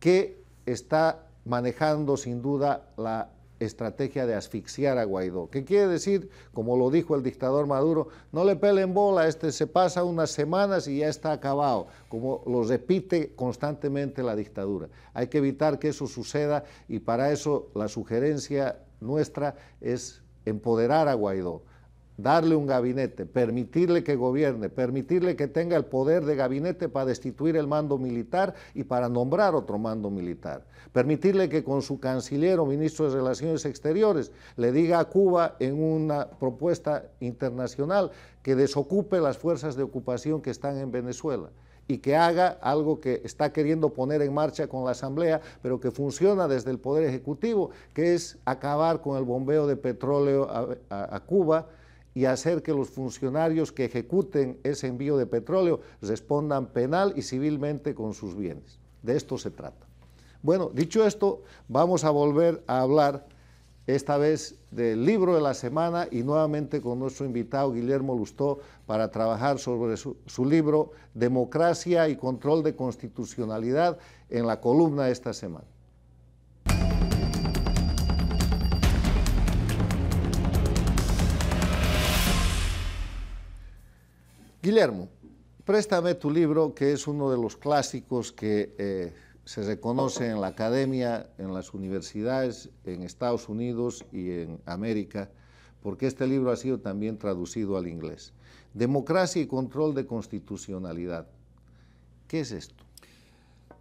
que está manejando sin duda la estrategia de asfixiar a Guaidó. ¿Qué quiere decir? Como lo dijo el dictador Maduro, no le pelen bola, este se pasa unas semanas y ya está acabado, como lo repite constantemente la dictadura. Hay que evitar que eso suceda y para eso la sugerencia nuestra es empoderar a Guaidó, darle un gabinete, permitirle que gobierne, permitirle que tenga el poder de gabinete para destituir el mando militar y para nombrar otro mando militar, permitirle que con su canciller o ministro de Relaciones Exteriores le diga a Cuba en una propuesta internacional que desocupe las fuerzas de ocupación que están en Venezuela y que haga algo que está queriendo poner en marcha con la Asamblea, pero que funciona desde el Poder Ejecutivo, que es acabar con el bombeo de petróleo a, a Cuba, y hacer que los funcionarios que ejecuten ese envío de petróleo respondan penal y civilmente con sus bienes. De esto se trata. Bueno, dicho esto, vamos a volver a hablar esta vez del libro de la semana y nuevamente con nuestro invitado Guillermo Lustó para trabajar sobre su, libro Democracia y Control de Constitucionalidad en la columna de esta semana. Guillermo, préstame tu libro, que es uno de los clásicos que eh, se reconoce en la academia, en las universidades, en Estados Unidos y en América, porque este libro ha sido también traducido al inglés. Democracia y control de constitucionalidad. ¿Qué es esto?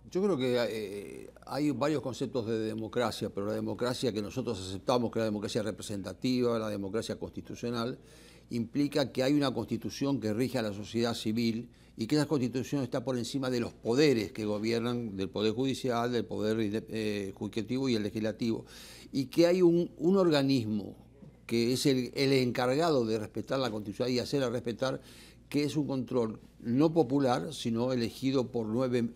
Yo creo
que eh, hay varios conceptos de democracia, pero la democracia que nosotros aceptamos, que es la democracia representativa, la democracia constitucional, implica que hay una constitución que rige a la sociedad civil y que esa constitución está por encima de los poderes que gobiernan, del Poder Judicial, del Poder eh, y el Legislativo, y que hay un, un organismo que es el, el encargado de respetar la constitución y hacerla respetar, que es un control no popular, sino elegido por nueve,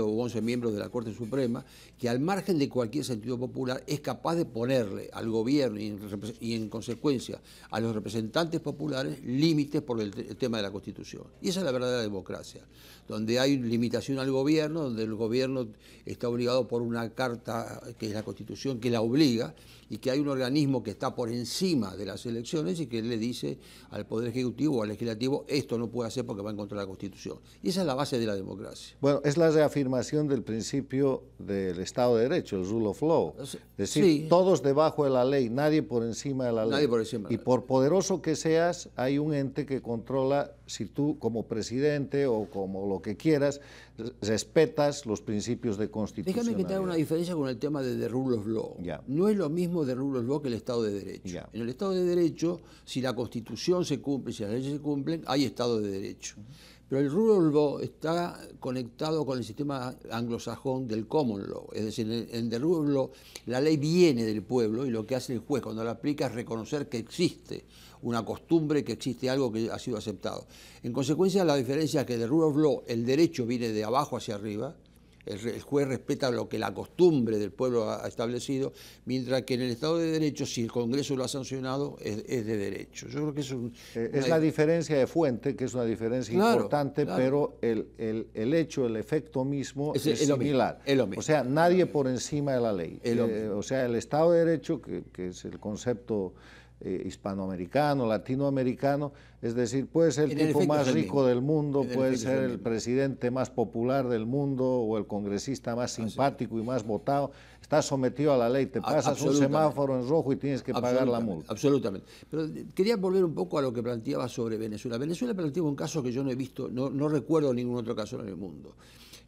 o once miembros de la Corte Suprema, que al margen de cualquier sentido popular es capaz de ponerle al gobierno y en, consecuencia a los representantes populares límites por el, tema de la Constitución. Y esa es la verdadera democracia, donde hay limitación al gobierno, donde el gobierno está obligado por una carta que es la Constitución que la obliga y que hay un organismo que está por encima de las elecciones y que le dice al Poder Ejecutivo o al Legislativo esto no puede hacer que va en contra la Constitución. Y esa es la base de la democracia.
Bueno, es la reafirmación del principio del Estado de Derecho, el rule of law. Es decir, todos debajo de la ley, nadie por encima de la ley. y por poderoso que seas, hay un ente que controla si tú como presidente o como lo que quieras respetas los principios de constitución. Déjame que te una diferencia con el tema de The Rule of Law. No es lo mismo The Rule
of Law que el Estado de Derecho. En el Estado de Derecho, si la Constitución se cumple, si las leyes se cumplen, hay Estado de Derecho. Pero el Rule of Law está conectado con el sistema anglosajón del Common Law. Es decir, en The Rule of Law la ley viene del pueblo y lo que hace el juez cuando la aplica es reconocer que existe una costumbre, que existe algo que ha sido aceptado. En consecuencia, la diferencia es que de rule of law el derecho viene de abajo hacia arriba, el, juez respeta lo que la costumbre del pueblo ha establecido, mientras que en el Estado de Derecho, si el Congreso lo ha sancionado, es, de derecho.
Yo creo que es, eh, la diferencia de fuente, que es una diferencia importante, pero el, hecho, el efecto mismo es, similar. O sea, nadie por encima de la ley. Eh, o sea, el Estado de Derecho, que es el concepto eh, hispanoamericano, latinoamericano, es decir, puede ser el, tipo más rico del mundo, puede ser el presidente más popular del mundo o el congresista más simpático y más votado, está sometido a la ley, te pasas un semáforo en rojo y tienes que pagar la multa.
Absolutamente. Pero eh, quería volver un poco a lo que planteaba sobre Venezuela. Venezuela planteaba un caso que yo no he visto, no, no recuerdo ningún otro caso en el mundo.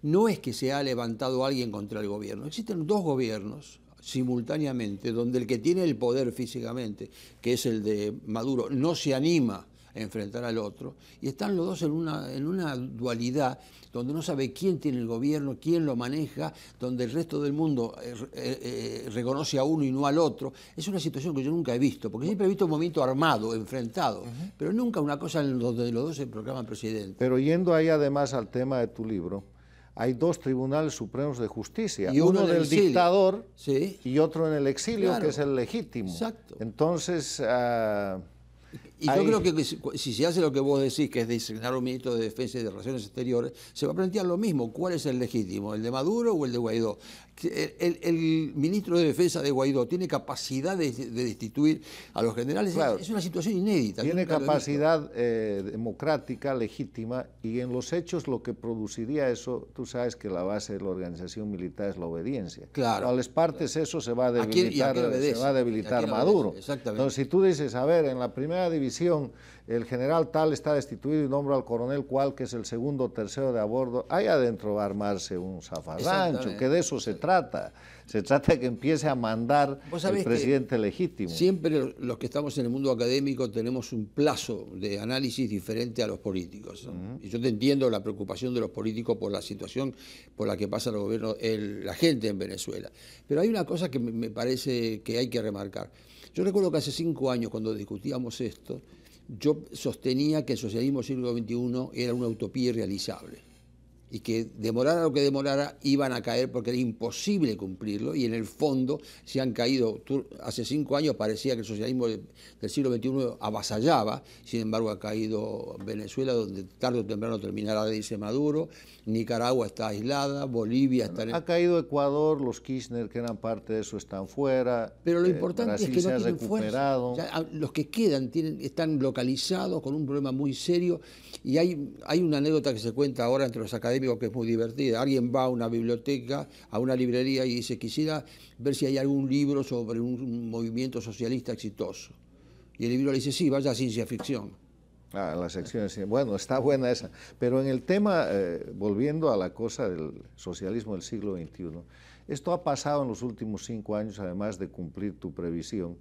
No es que se ha levantado alguien contra el gobierno, existen dos gobiernos simultáneamente, donde el que tiene el poder físicamente, que es el de Maduro, no se anima a enfrentar al otro, y están los dos en una, en una dualidad donde no sabe quién tiene el gobierno, quién lo maneja, donde el resto del mundo eh, eh, eh, reconoce a uno y no al otro. Es una situación que yo nunca he visto, porque siempre he visto un movimiento armado, enfrentado, pero nunca una cosa en donde los dos se proclaman presidente.
Pero yendo ahí además al tema de tu libro, hay dos tribunales supremos de justicia, uno, del dictador y otro en el exilio, que es el legítimo. Entonces... Ah, y yo creo que
si se hace lo que vos decís, que es designar un ministro de Defensa y de Relaciones Exteriores, se va a plantear lo mismo. ¿Cuál es el legítimo? ¿El de Maduro o el de Guaidó? El, ministro de Defensa de Guaidó tiene capacidad de, destituir a los
generales. Es, una situación
inédita. Tiene capacidad
eh, democrática, legítima, y en los hechos lo que produciría eso, tú sabes que la base de la organización militar es la obediencia. Claro. A las partes eso se va a debilitar, se va a debilitar Maduro. Entonces, si tú dices, a ver, en la primera división el general tal está destituido y nombra al coronel cual, que es el segundo tercero de a bordo, ahí adentro va a armarse un zafarrancho, que de eso se trata. Se trata de que empiece a mandar el presidente
legítimo. Siempre los que estamos en el mundo académico tenemos un plazo de análisis diferente a los políticos. Y yo te entiendo la preocupación de los políticos por la situación por la que pasa el gobierno, la gente en Venezuela. Pero hay una cosa que me parece que hay que remarcar. Yo recuerdo que hace cinco años, cuando discutíamos esto, yo sostenía que el socialismo del siglo XXI era una utopía irrealizable y que demorara lo que demorara, iban a caer porque era imposible cumplirlo y en el fondo se han caído. hace cinco años parecía que el socialismo del siglo XXI avasallaba, sin embargo ha caído Venezuela, donde tarde o temprano terminará, dice Maduro, Nicaragua está aislada, Bolivia está... En... Ha caído Ecuador, los Kirchner que eran parte de eso están fuera. Pero lo eh, importante es que no tienen los que quedan están localizados con un problema muy serio y hay una anécdota que se cuenta ahora entre los académicos que es muy divertida. Alguien va a una biblioteca, a una librería y dice, quisiera ver si hay algún libro sobre un movimiento
socialista exitoso. Y el libro le dice, sí, vaya a ciencia ficción. Ah, la sección, bueno, está buena esa. Pero en el tema, eh, volviendo a la cosa del socialismo del siglo XXI, esto ha pasado en los últimos cinco años, además de cumplir tu previsión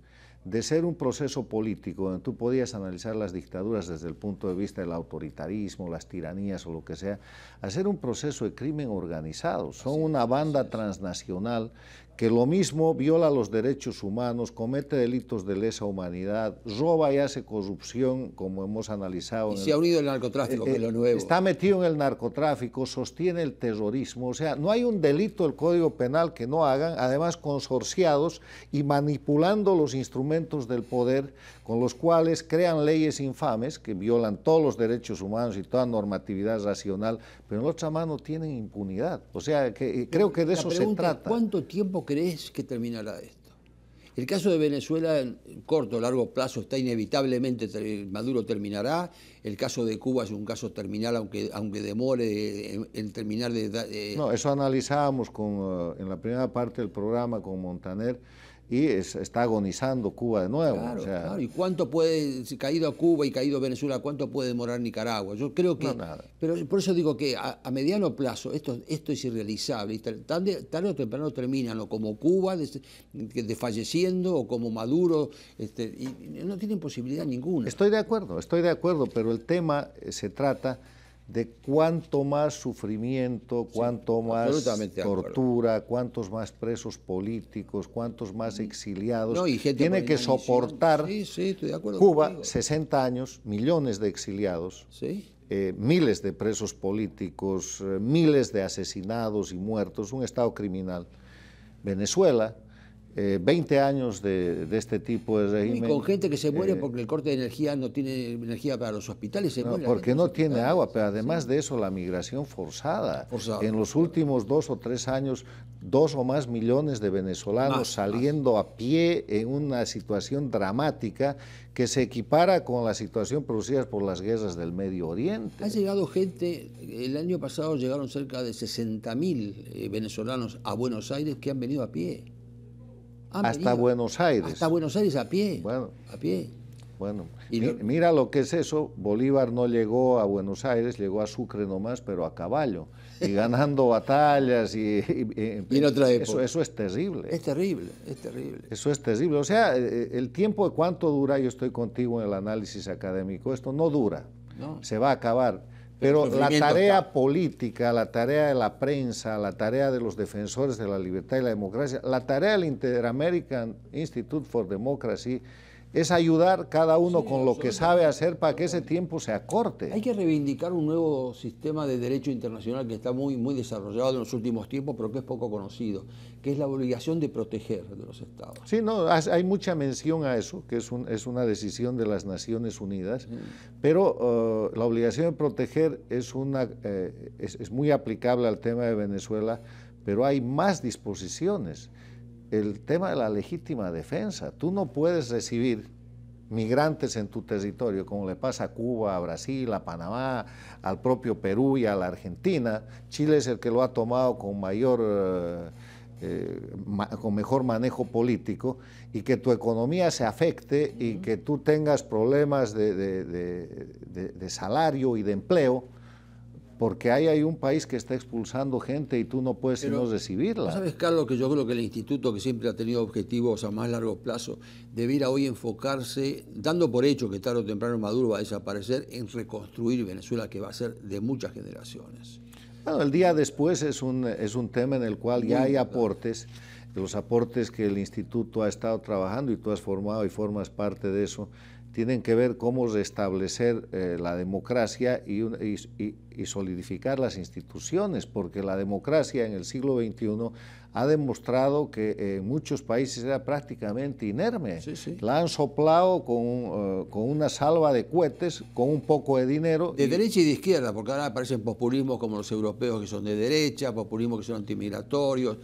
de ser un proceso político donde tú podías analizar las dictaduras desde el punto de vista del autoritarismo, las tiranías o lo que sea, a ser un proceso de crimen organizado. Son una banda transnacional que lo mismo viola los derechos humanos, comete delitos de lesa humanidad, roba y hace corrupción, como hemos analizado. Y se ha unido el narcotráfico, que que lo nuevo. Está metido en el narcotráfico, sostiene el terrorismo. O sea, no hay un delito del Código Penal que no hagan, además consorciados y manipulando los instrumentos del poder con los cuales crean leyes infames que violan todos los derechos humanos y toda normatividad racional, pero en otra mano tienen impunidad. O sea, que, eh, creo que de eso se trata. ¿Cuánto tiempo crees que terminará esto? El caso de Venezuela
en corto o largo plazo está inevitablemente, Maduro terminará, el caso de Cuba es un caso terminal, aunque, aunque demore en, terminar de...
No, eso analizábamos con, eh, en la primera parte del programa con Montaner y está agonizando Cuba de nuevo. Claro, ¿Y cuánto puede, si caído Cuba y caído Venezuela, cuánto puede demorar
Nicaragua? Yo creo que... Pero por eso digo que a, mediano plazo esto, esto es irrealizable. Y tarde, o temprano terminan o como Cuba desfalleciendo o como
Maduro. Este, y no tienen posibilidad ninguna. Estoy de acuerdo, estoy de acuerdo, pero el tema eh, se trata de cuánto más sufrimiento, cuánto más tortura, cuántos más presos políticos, cuántos más mm. exiliados. Tiene que soportar Cuba 60 años, millones de exiliados, eh, miles de presos políticos, eh, miles de asesinados y muertos, un Estado criminal. Venezuela, eh, 20 años de, este tipo de régimen. Y con gente que se muere eh, porque
el corte de energía no tiene energía para los hospitales. porque
no tiene agua, pero además de eso la migración forzada. en los últimos dos o tres años, dos o más millones de venezolanos saliendo a pie en una situación dramática que se equipara con la situación producida por las guerras del Medio Oriente. Ha llegado gente, el año pasado llegaron cerca de 60.000 eh,
venezolanos a Buenos Aires que han venido a pie. Ah, hasta Buenos Aires. Hasta Buenos
Aires a pie. Bueno. A pie. Bueno, y mira lo que es eso. Bolívar no llegó a Buenos Aires, llegó a Sucre nomás, pero a caballo. Y (laughs) ganando batallas y... otra época. Eso, eso, es terrible. Es terrible, es terrible. Eso es terrible. O sea, eh, eh, el tiempo de cuánto dura, yo estoy contigo en el análisis académico, esto no dura. No. Se va a acabar. Pero la tarea política, la tarea de la prensa, la tarea de los defensores de la libertad y la democracia, la tarea del Inter-American Institute for Democracy es ayudar cada uno con lo que sabe hacer para que ese tiempo se acorte.
Hay que reivindicar un nuevo sistema de derecho internacional que está muy, muy desarrollado en los últimos tiempos, pero que es
poco conocido, que es la obligación de proteger de los estados. Sí, no, hay mucha mención a eso, que es, una decisión de las Naciones Unidas, pero oh, la obligación de proteger una, eh, es muy aplicable al tema de Venezuela, pero hay más disposiciones el tema de la legítima defensa. Tú no puedes recibir migrantes en tu territorio, como le pasa a Cuba, a Brasil, a Panamá, al propio Perú y a la Argentina. Chile es el que lo ha tomado con mayor... Eh, eh, con mejor manejo político y que tu economía se afecte y que tú tengas problemas de, salario y de empleo, porque ahí hay un país que está expulsando gente y tú no puedes sino recibirla. ¿Sabes,
Carlos, que yo creo que el instituto que siempre ha tenido objetivos a más largo plazo debiera hoy enfocarse, dando por hecho que tarde o temprano Maduro va a desaparecer, en reconstruir
Venezuela, que va a ser de muchas generaciones? Bueno, el día después es un, es un tema en el cual ya hay aportes, los aportes que el instituto ha estado trabajando y tú has formado y formas parte de eso tienen que ver cómo restablecer eh, la democracia y, solidificar las instituciones, porque la democracia en el siglo XXI ha demostrado que eh, en muchos países era prácticamente inerme. La han soplado con, eh, con, una salva de cohetes, con un poco de dinero. De derecha
y de izquierda, porque ahora aparecen populismos como los europeos que son de derecha, populismos que son
antimigratorios.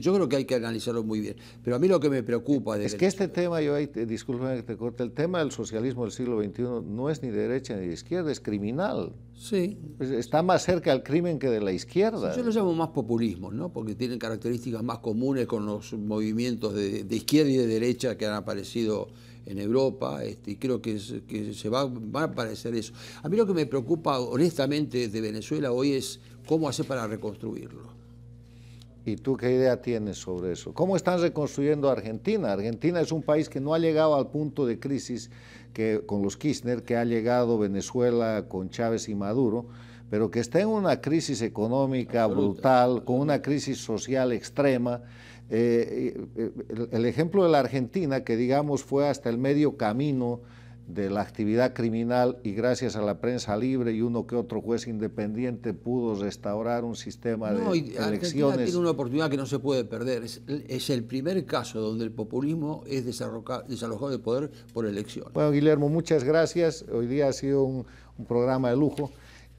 Yo creo que hay que analizarlo muy bien. Pero a mí lo que me preocupa... es que este tema, yo ahí, disculpen que te corte, el tema del socialismo del siglo XXI no es ni de derecha ni de izquierda, es criminal. Sí. Está más cerca al crimen que de la izquierda. Yo lo
llamo más populismo, ¿no? Porque tienen características más comunes con los movimientos de, izquierda y de derecha que han aparecido en Europa, este, y creo que, que se va, va, a aparecer eso. A mí lo que me
preocupa honestamente de Venezuela hoy es cómo hacer para reconstruirlo. ¿Y tú qué idea tienes sobre eso? ¿Cómo están reconstruyendo Argentina? Argentina es un país que no ha llegado al punto de crisis que, con los Kirchner, que ha llegado Venezuela con Chávez y Maduro, pero que está en una crisis económica brutal, con una crisis social extrema. Eh, eh, el ejemplo de la Argentina, que digamos fue hasta el medio camino de la actividad criminal y gracias a la prensa libre y uno que otro juez independiente pudo restaurar un sistema de elecciones. tiene
una oportunidad que no se puede perder. Es, el primer caso donde el populismo es desalojado de poder por elección.
Bueno, Guillermo, muchas gracias. Hoy día ha sido un programa de lujo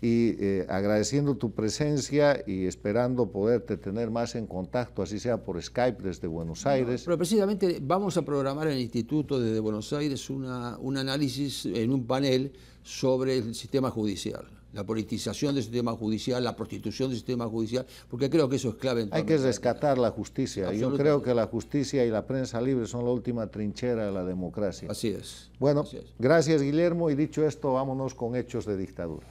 y eh, agradeciendo tu presencia y esperando poderte tener más en contacto, así sea por Skype desde Buenos Aires.
pero precisamente vamos a programar en el Instituto desde Buenos Aires una, un análisis en un panel sobre el sistema judicial, la politización del sistema judicial, la prostitución del sistema judicial, porque creo que eso es clave. En Hay que
rescatar la justicia. Yo creo que la justicia y la prensa libre son la última trinchera de la democracia. Así es. Bueno, gracias Guillermo y dicho esto, vámonos con hechos de dictadura.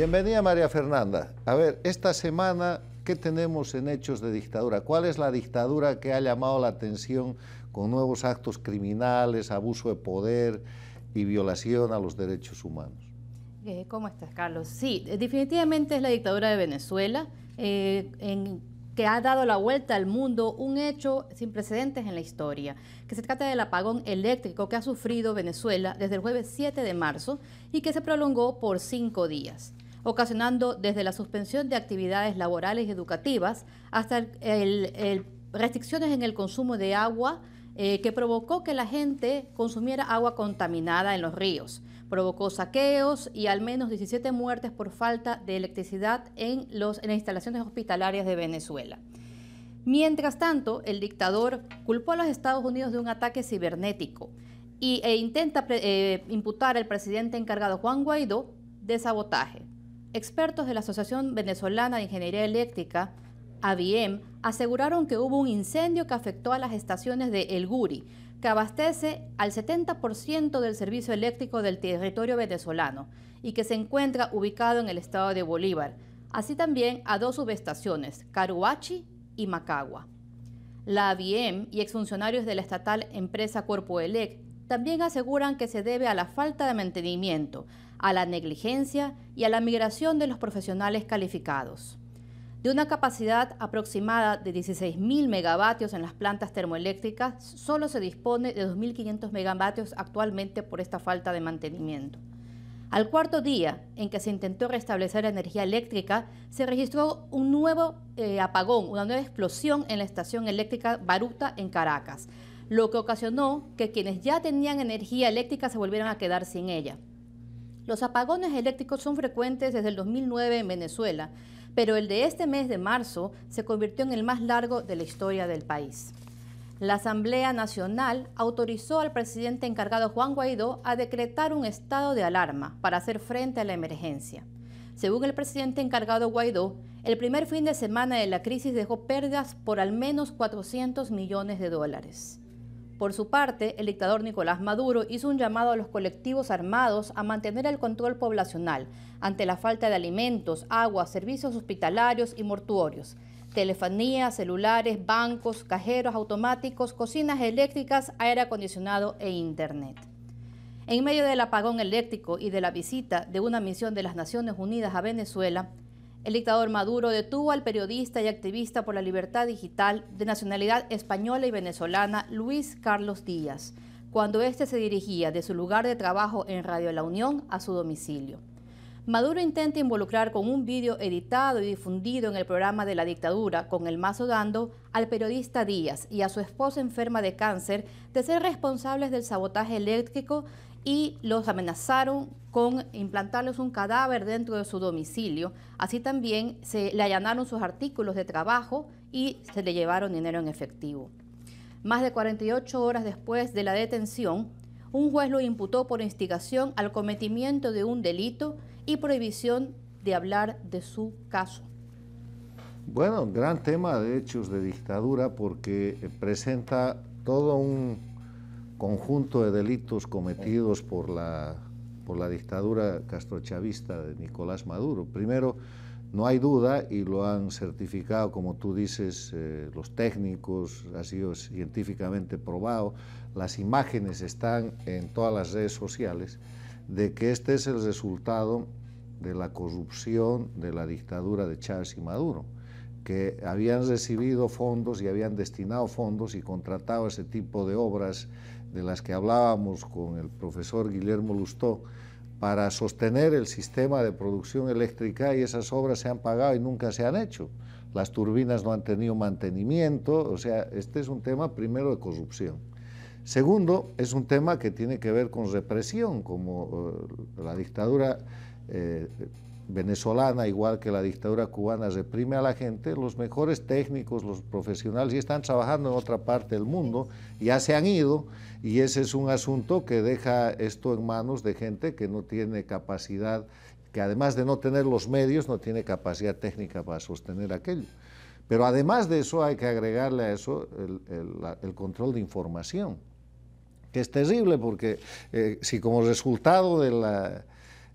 Bienvenida María Fernanda. A ver, esta semana, ¿qué tenemos en hechos de dictadura? ¿Cuál es la dictadura que ha llamado la atención con nuevos actos criminales, abuso de poder y violación a los derechos humanos?
Eh, ¿Cómo estás, Carlos? Sí, definitivamente es la dictadura de Venezuela, eh, en, que ha dado la vuelta al mundo, un hecho sin precedentes en la historia, que se trata del apagón eléctrico que ha sufrido Venezuela desde el jueves 7 de marzo y que se prolongó por cinco días ocasionando desde la suspensión de actividades laborales y educativas hasta restricciones en el consumo de agua eh, que provocó que la gente consumiera agua contaminada en los ríos. Provocó saqueos y al menos 17 muertes por falta de electricidad en, las instalaciones hospitalarias de Venezuela. Mientras tanto, el dictador culpó a los Estados Unidos de un ataque cibernético e intenta eh, imputar al presidente encargado Juan Guaidó de sabotaje. Expertos de la Asociación Venezolana de Ingeniería Eléctrica, aBM aseguraron que hubo un incendio que afectó a las estaciones de El Guri, que abastece al 70% del servicio eléctrico del territorio venezolano y que se encuentra ubicado en el estado de Bolívar, así también a dos subestaciones, Caruachi y Macagua. La ABM y exfuncionarios de la estatal empresa Cuerpo Elec también aseguran que se debe a la falta de mantenimiento, a la negligencia y a la migración de los profesionales calificados. De una capacidad aproximada de 16.000 megavatios en las plantas termoeléctricas, solo se dispone de 2.500 megavatios actualmente por esta falta de mantenimiento. Al cuarto día en que se intentó restablecer la energía eléctrica, se registró un nuevo eh, apagón, una nueva explosión en la estación eléctrica Baruta en Caracas, lo que ocasionó que quienes ya tenían energía eléctrica se volvieran a quedar sin ella. Los apagones eléctricos son frecuentes desde el 2009 en Venezuela, pero el de este mes de marzo se convirtió en el más largo de la historia del país. La Asamblea Nacional autorizó al presidente encargado Juan Guaidó a decretar un estado de alarma para hacer frente a la emergencia. Según el presidente encargado Guaidó, el primer fin de semana de la crisis dejó pérdidas por al menos 400 millones de dólares. Por su parte, el dictador Nicolás Maduro hizo un llamado a los colectivos armados a mantener el control poblacional ante la falta de alimentos, agua, servicios hospitalarios y mortuorios telefonía, celulares, bancos, cajeros automáticos, cocinas eléctricas, aire acondicionado e internet. En medio del apagón eléctrico y de la visita de una misión de las Naciones Unidas a Venezuela, el dictador Maduro detuvo al periodista y activista por la libertad digital de nacionalidad española y venezolana Luis Carlos Díaz, cuando éste se dirigía de su lugar de trabajo en Radio La Unión a su domicilio. Maduro intenta involucrar con un vídeo editado y difundido en el programa de la dictadura con el mazo dando al periodista Díaz y a su esposa enferma de cáncer de ser responsables del sabotaje eléctrico y los amenazaron con implantarles un cadáver dentro de su domicilio. Así también se le allanaron sus artículos de trabajo y se le llevaron dinero en efectivo. Más de 48 horas después de la detención, un juez lo imputó por instigación al cometimiento de un delito y prohibición de hablar de su caso.
Bueno, gran tema de hechos de dictadura porque eh, presenta todo un conjunto de delitos cometidos por la, por la dictadura castrochavista de Nicolás Maduro. Primero, no hay duda, y lo han certificado, como tú dices, eh, los técnicos, ha sido científicamente probado, las imágenes están en todas las redes sociales, de que este es el resultado de la corrupción de la dictadura de Chávez y Maduro, que habían recibido fondos y habían destinado fondos y contratado ese tipo de obras de las que hablábamos con el profesor Guillermo Lustó para sostener el sistema de producción eléctrica y esas obras se han pagado y nunca se han hecho. Las turbinas no han tenido mantenimiento, o sea, este es un tema primero de corrupción. Segundo, es un tema que tiene que ver con represión, como eh, la dictadura eh, venezolana, igual que la dictadura cubana, reprime a la gente, los mejores técnicos, los profesionales, ya están trabajando en otra parte del mundo, ya se han ido, y ese es un asunto que deja esto en manos de gente que no tiene capacidad, que además de no tener los medios, no tiene capacidad técnica para sostener aquello. Pero además de eso hay que agregarle a eso el, control de información, que es terrible porque eh, si como resultado de la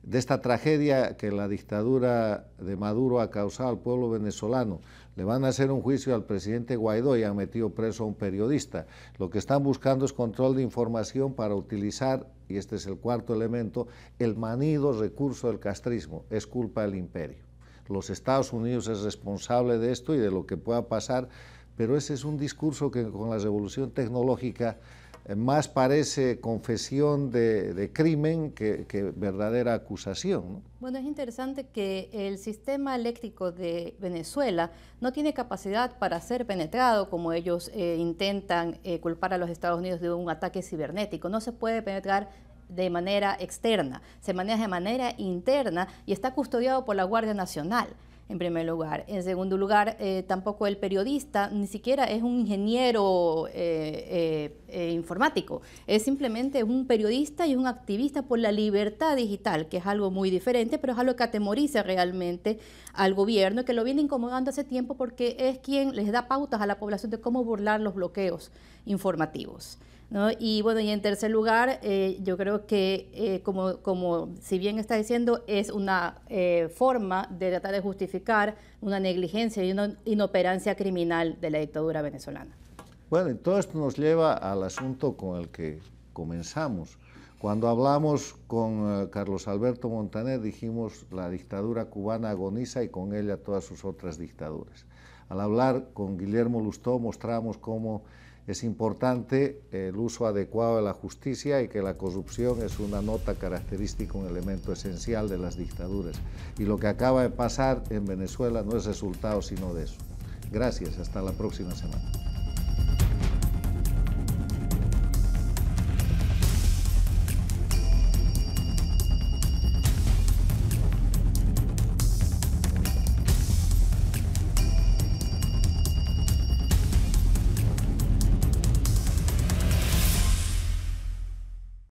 de esta tragedia que la dictadura de Maduro ha causado al pueblo venezolano. Le van a hacer un juicio al presidente Guaidó y han metido preso a un periodista. Lo que están buscando es control de información para utilizar, y este es el cuarto elemento, el manido recurso del castrismo. Es culpa del imperio. Los Estados Unidos es responsable de esto y de lo que pueda pasar, pero ese es un discurso que con la revolución tecnológica eh, más parece confesión de, crimen que, verdadera acusación.
Bueno, es interesante que el sistema eléctrico de Venezuela no tiene capacidad para ser penetrado como ellos eh, intentan eh, culpar a los Estados Unidos de un ataque cibernético. No se puede penetrar de manera externa, se maneja de manera interna y está custodiado por la Guardia Nacional en primer lugar. En segundo lugar, eh, tampoco el periodista ni siquiera es un ingeniero eh, eh, informático, es simplemente un periodista y un activista por la libertad digital, que es algo muy diferente, pero es algo que atemoriza realmente al gobierno, que lo viene incomodando hace tiempo porque es quien les da pautas a la población de cómo burlar los bloqueos informativos. Y bueno, y en tercer lugar, eh, yo creo que, eh, como, si bien está diciendo, es una eh, forma de tratar de justificar una negligencia y una inoperancia criminal de la dictadura venezolana.
Bueno, y todo esto nos lleva al asunto con el que comenzamos. Cuando hablamos con Carlos Alberto Montaner dijimos la dictadura cubana agoniza y con ella todas sus otras dictaduras. Al hablar con Guillermo Lustó mostramos cómo es importante el uso adecuado de la justicia y que la corrupción es una nota característica, un elemento esencial de las dictaduras. Y lo que acaba de pasar en Venezuela no es resultado sino de eso. Gracias, hasta la próxima semana.